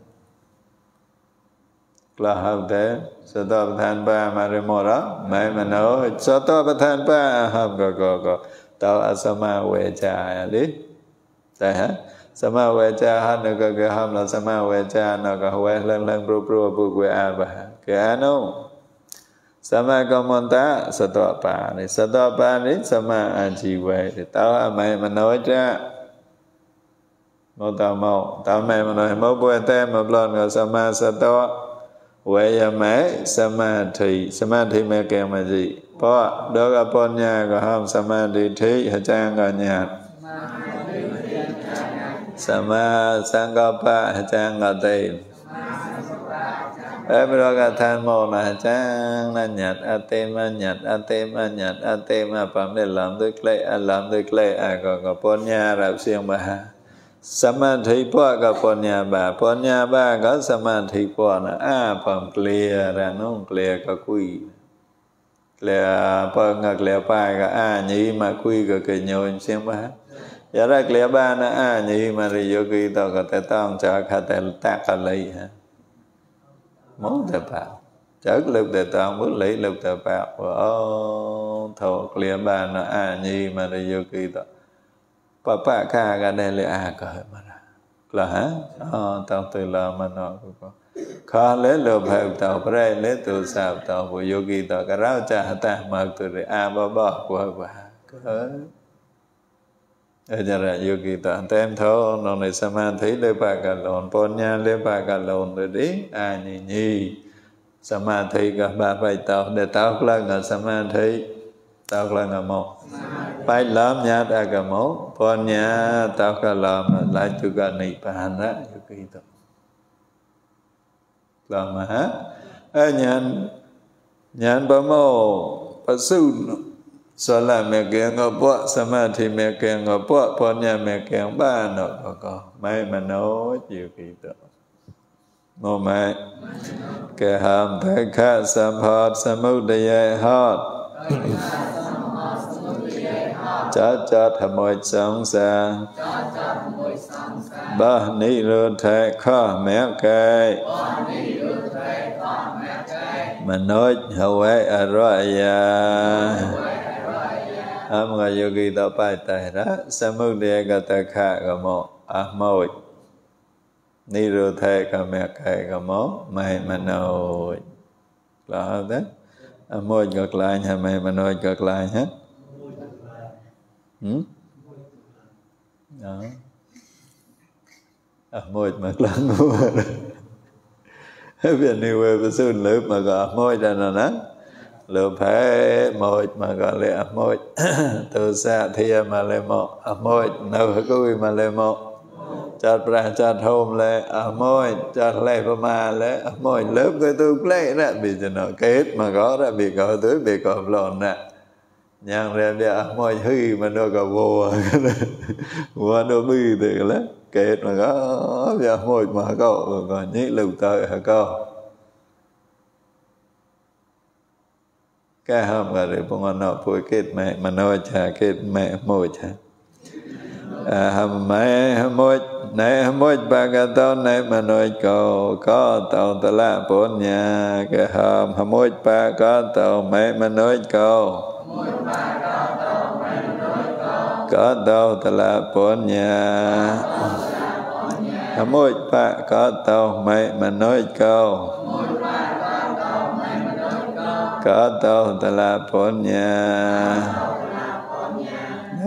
là hợp thế sa to bát ba ma re mo đó mẹ mà nói sa to bát ba hợp gò gò gò tao asama về cha đi hả sama về cha nó gò ham là sama về nó gò về lần lần bro bro bu quê a ba cái anh không Sama komanta satopani. Satopani sama ajiwe. Thì tao à mày mà nói ra. Mô mau mô. Tao mày mà nói mau bùa tê mà blon ngờ sama sato. Vệ ya mẹ sama thị. Sama thị mẹ kèo mà Po đô gà pon nhà gà sama thị thị. Hà trang gà nhà. Sama sangkapa hà trang gà tìm. Ebrogathan mô là chang na nhật a tem a nhật a tem a nhật a tem a phạm đề làm tư lệ a làm tư lệ a còn có bốn nhà rạp siêng bà samadhi po có bốn nhà bà bốn nhà bà có samadhi po là a phạm clear ra nó clear có quy clear po ngạc clear pa có a nhị mà quy có cái nhồi siêng bà giờ ra clear ba nó a nhị mà rồi vô kỳ tao có thể tao cho khá thể ta cả lấy ha món tờ bào chợt lực tờ tàu bước lý lực tờ bào và ô thuộc lìa bà nó à nhi mà đi vô kỳ tờ bà bà ca gà đê lì à cởi mà là là hả ờ tao từ là mà nó có khó lễ lừa hợp Tao bà rê lễ tù sạp Tao vô kỳ tờ cả rau cha ta mặc tù rì à bà bà của bà cởi Ajara yogi toàn tem thô non này samadhi le ba cà lồn ponya le ba cà lồn rồi đi a nhi nhi samadhi cả ba bài tao để tao lần ở samadhi tao lần ở một bài lắm nha ta cả một ponya tao cả lầm lại chú cả nị bàn đó yogi toàn lầm hả a nhàn nhàn ba mô pa sư xóa la mẹ kia ngô bọ sa ma thì mẹ kia ngô bọ bọ nhà mẹ kia ba nọ có có mai mà nấu chiều kỳ tự mô mai Kẻ hàm thái khá sam hót sam mưu đầy ai hót chát chát hàm môi sáng xa Bà ni rơ thệ khó mẹ cây mà nói hậu ai ở rồi à Amga yogi tapatahra samudaya gata kha gamo ahmoy. Niruthe kame khe gamo mai manoj. Là hơn thế. Môi ngược lại nha, mày mà nói ngược lại nhé. Ừ? Đó. À, môi mà lắng quá. Vì đi về phải xuyên lớp mà gọi môi ra nè nè lượm phế môi mà gọi là môi từ xa thia mà lê mộ môi nâu hữu quý mà lê mộ chặt ra chặt hôm lê môi chặt lê bà mà lê môi lớp cái tu lê nè bị cho nó kết mà có ra bị có tưới bị có lộn nè nhang ra bị môi hư mà nó có vô vô nó bư từ lắm kết mà có bị môi mà có còn nhị lục tới hả có cái hôm gà rì bông anh nọ bùi kết mẹ Mà nô chà kết mẹ mô cha à, Hầm mẹ hầm mô Nè hầm mô bà gà tàu nè mà nô cầu Có tàu tà la bốn nhà Cá hôm hầm mô bà có tàu mẹ mà nô cầu Có tàu tà la bốn nhà Hầm mô bà có tàu mẹ mà nô cầu cỡ tô tà la bốn nhà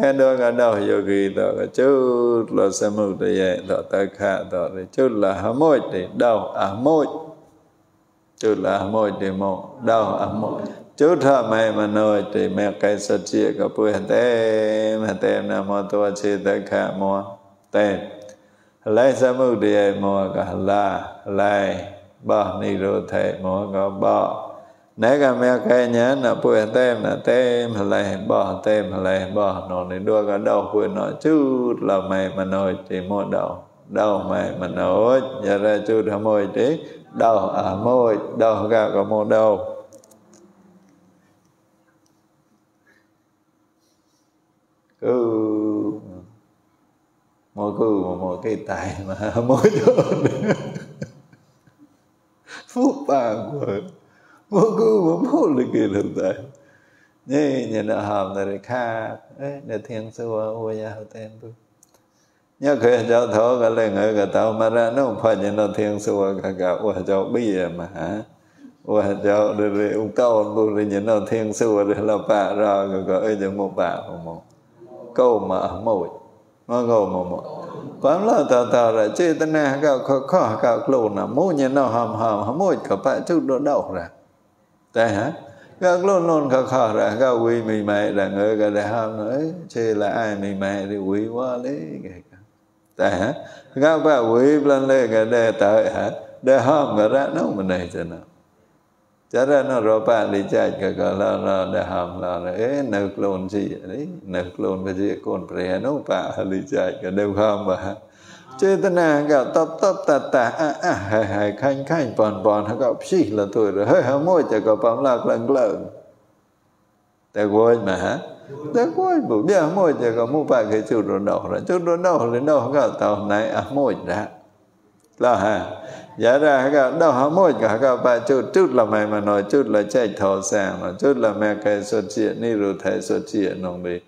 hết đôi cả đầu yogi đó là chút là xe một cái gì tổ ta khả tổ thì chút là hám môi thì đầu à môi chút là hám môi thì mồ đầu à môi chú thọ mẹ mà nói thì mẹ cái sạch chia có bùi hạt em hạt em là mô tòa chê tất cả mô tên lấy xe mưu đi ai mô cả là lại bỏ ni rô thầy mô có bỏ nãy cả mẹ cái nhớ là quyền tem là tem là bỏ tem là bỏ nó nên đưa cái đầu quyền nó chứ là mày mà nói thì một đầu đầu mày mà nói giờ ra chưa thầm môi trí đầu à môi đầu cả có một đầu cứ mỗi cứ mà mỗi cái tài mà mỗi chỗ phúc bà của 僕もできるんだよ。như nhà nợ hòm rồi kha để thiên sư và ô gia hậu tên bu nhớ cái cháu thổ cái lời ngữ cái tao mà ra nó phải nhà nợ thiên sư và cả cả ô cháu bây giờ mà hả ô cháu rồi rồi ông câu bu rồi nhà nợ thiên sư và rồi là bà ra rồi có ơi những một bà không một câu mà mồi mà câu mà một quán là tao tao là chơi tên này cả khó khó cả lùn là mua nhà nợ hòm hòm hòm mồi cả bà chút đỡ đầu rồi แต่ฮะก็ล่นนนก็ข้าแก็วิไม่ไม่แรงเอ้ก็ได้ห้ามเอ้ยเชื่าไอ้ไม่ไม่ดิวิว่าเลยแกแต่ฮะก็แบบวิปลันเลยก็ได้แต่ฮะได้ห้ามก็ได้น้องมันไหนจะนะจะได้น้องรบานิจัยก็ก็แลาลาได้ห้ามลาเนีเนักโกลนสิเน้่ยนักโกลนไปเจอนเปรียญน้ป้าลิจัยก็เดี๋ยวห้ามบ่า Chetana gạo tap tap tà tà a a hai hai khanh khanh bòn bòn hạ gạo psi là tôi rồi hơi hả môi chả có bám lạc lần lợn Tại quên mà hả Tại quên bố bia môi chả có mô bạc cái chú đồ nổ rồi Chú đồ nổ lên đâu gạo tàu này a môi ra Là hả Giả ra gạo đâu hả môi cả gạo bà chút Chút là mày mà nói chút là chạy thọ sang rồi Chút là mẹ cái xuất hiện ni rù thầy xuất hiện nông đi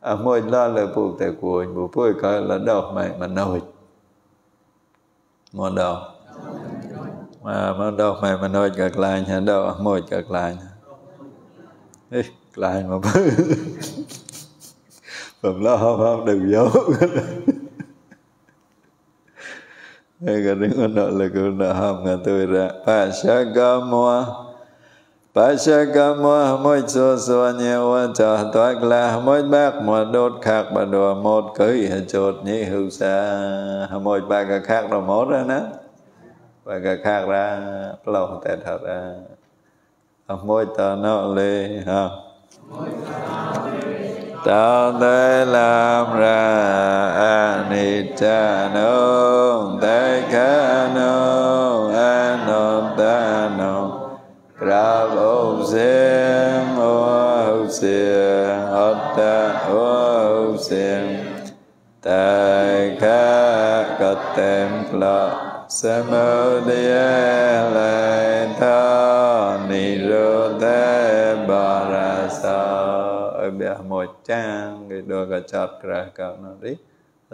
À môi lo là bụi tại quên bụi bụi coi là đâu mày mà nói môn đầu mà môn đầu mày mà nói cực lại nhà đầu môi cực lại Ê, lại mà bứ phẩm lo không đừng giấu Ê, cái đứng nó là cứ nó hầm ngà tôi ra à sa ga moa Pachakamo môi chua xua nhiều trò thoát la môi bác mà đốt khạc bà đùa một cưới chột nhị hữu xa môi ba cái khác đồ mốt ra nè ba cái khác ra lâu tệ thật ra môi ta nó lê ha tao tới làm ra anita nó lợi sa mơ đi lệ thơ ni rô thế bà ra sa ở bia một trang cái đôi cái chặt ra cả nó đi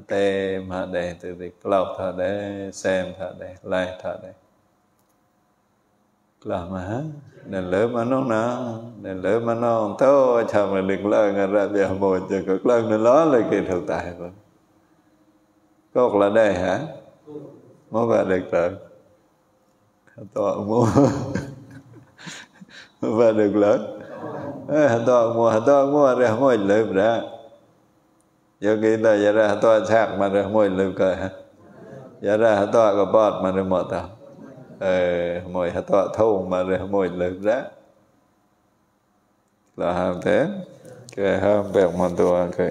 tê mà để từ việc lọc thà để xem thà để lại thà để là mà hả để lỡ mà nó nó để lỡ mà nó thôi chồng là đừng lỡ lần ra bia một chẳng có lần nó lỡ là cái thực tại rồi có là đây hả Mau về được lớn, rồi. Tôi mua. về được lớn. Tôi mua, tôi mua rồi ngồi lớn ra. Giờ kia ta giờ ra tôi sạc mà rồi ngồi lớn cơ. Giờ ra tôi có bọt mà rồi mở tao. Ờ, mồi hạt tọa thâu mà rồi mồi lớn ra. Là hàm thế. Cái hàm bẹc mà tôi cái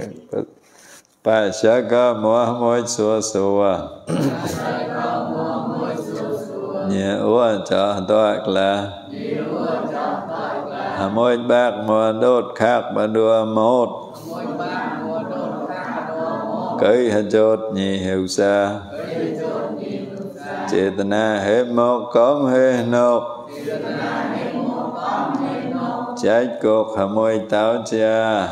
bà sa ca mua môi số số nhẹ ua cho toạc là hà môi bạc mua đốt khác bà đua một cây hà chốt nhị hiệu xa chế tana hết một con hết nộp trái cột hà môi táo cha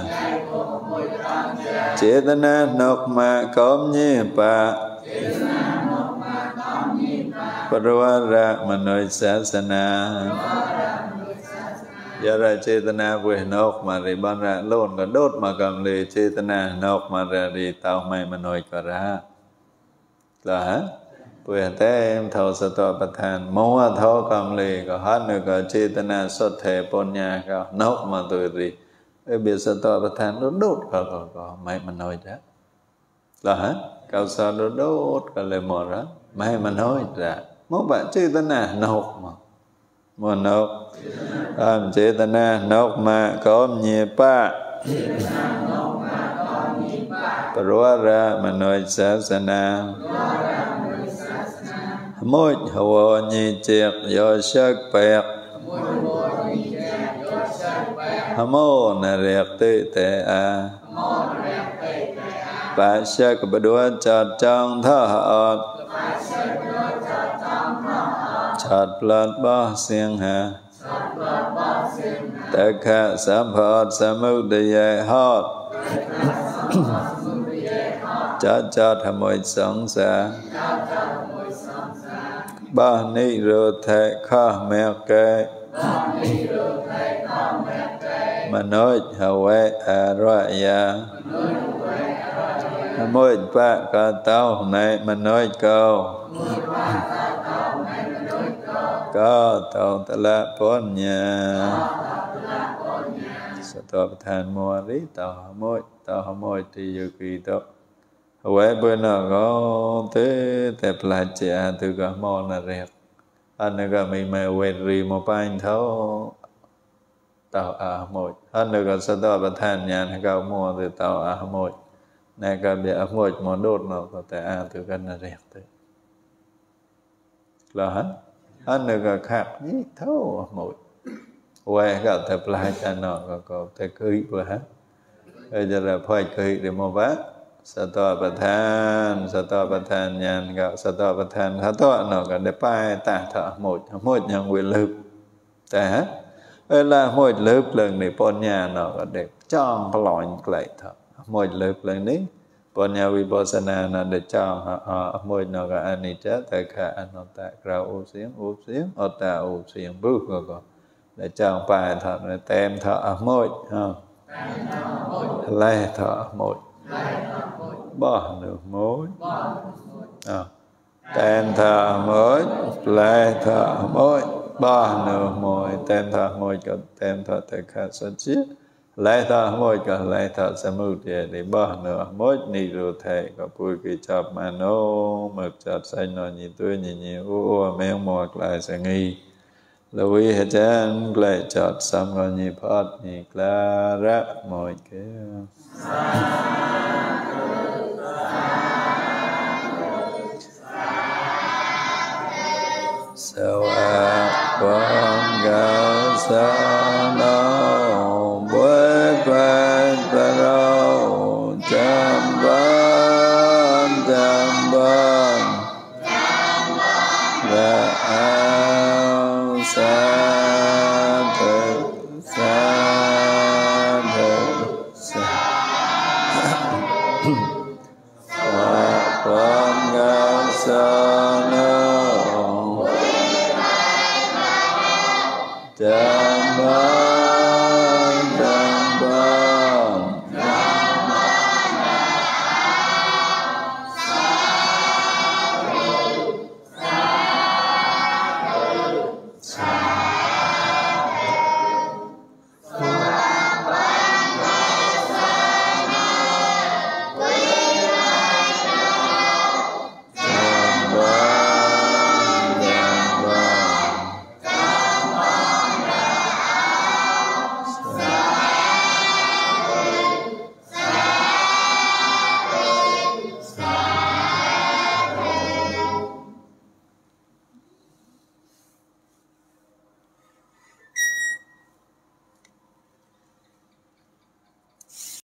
chế tân nộp mà cóm nhi bà Parvara Manoj Sasana Do ra na Quỳ Nốt Mà Rì Ban Ra Lôn Còn Đốt Mà Cầm Lì Chetana Nốt Mà Ra Rì Tao Mai Manoj Cả Ra Là hả? Quỳ Tế Em Thầu Sa Tòa Bạc Thàn Mua Thâu Cầm Lì Cả Hát Nữ Cả na Sot Thể Pôn Nhà Cả Nốt Mà Tùy Rì bà Biasatavatan nó đốt cả cả cả mai mà nói ra là hả cao sa nó đốt cả lệ mò ra mai mà nói ra mốt bạn chơi tên nà nộp mà mà nộp làm chơi tên à nộp mà có nhẹ pa Rua ra mà nói sa sa na Môi hồ nhị triệt do sắc bẹt โมนเรียกติเตะอาปัจเจกบดวนจัดจังท่าอัดจัดปลัดบ้าเสียงหาตะแคสัมพอสสมุดยายหอดจัดจัดทำมวยสองสาบ้านนี้รถแทข้าแมฆแกมนุษย์หเวอารยามุยปะกะเต้าในมนุษย์เกาก็เต้าตะละพนญาสตอปทานมัวริตาหมยเตาหมยที่อยู่กีโตหวยเบอร์นก็เตแต่ปลาเจ้าตุกก็มอนาเรกอันนั้นก็ไม่มาเวรีมาป้ายเท่า tàu a một hết được rồi sẽ tàu bát than nhà này cao mua từ tàu a một này cả bị a một món đốt nó có thể a từ gần là đẹp thế là hết hết được rồi khác gì thâu a một quay cả thể lại cha nó có có thể cưới của hết bây giờ là phải cưới để mua vác sa to bát than sa to bát than nhà này cao sa to bát than sa to nó có để bay ta thợ một một nhà người lực แต่ là hồi lớp lần này nhà nó có đẹp cho có lòi lại thật mỗi lớp lần nhà vì bó sân nó để cho họ nó có anh ấy chết tại anh nó tại rau ô xiếng ô xiếng ô tà ô xiếng bước rồi còn để cho bài thật là tem thọ mỗi lê thọ mỗi bỏ được mối à, tem thọ mỗi lê thọ mỗi ba nửa môi tên thọ môi cơ tên thọ tê khả sa chi lẽ thọ môi cơ lẽ thọ sa mu địa để ba nửa môi ni ru thể cơ bùi kỳ chập mà nô mực chập xanh nó nhìn tôi nhìn nhìn u u mèo mồi lại sẽ nghi lưu ý hết chân lệ chợt xăm gọi nhị phát nhị la ra mọi kia So, uh, Phật ca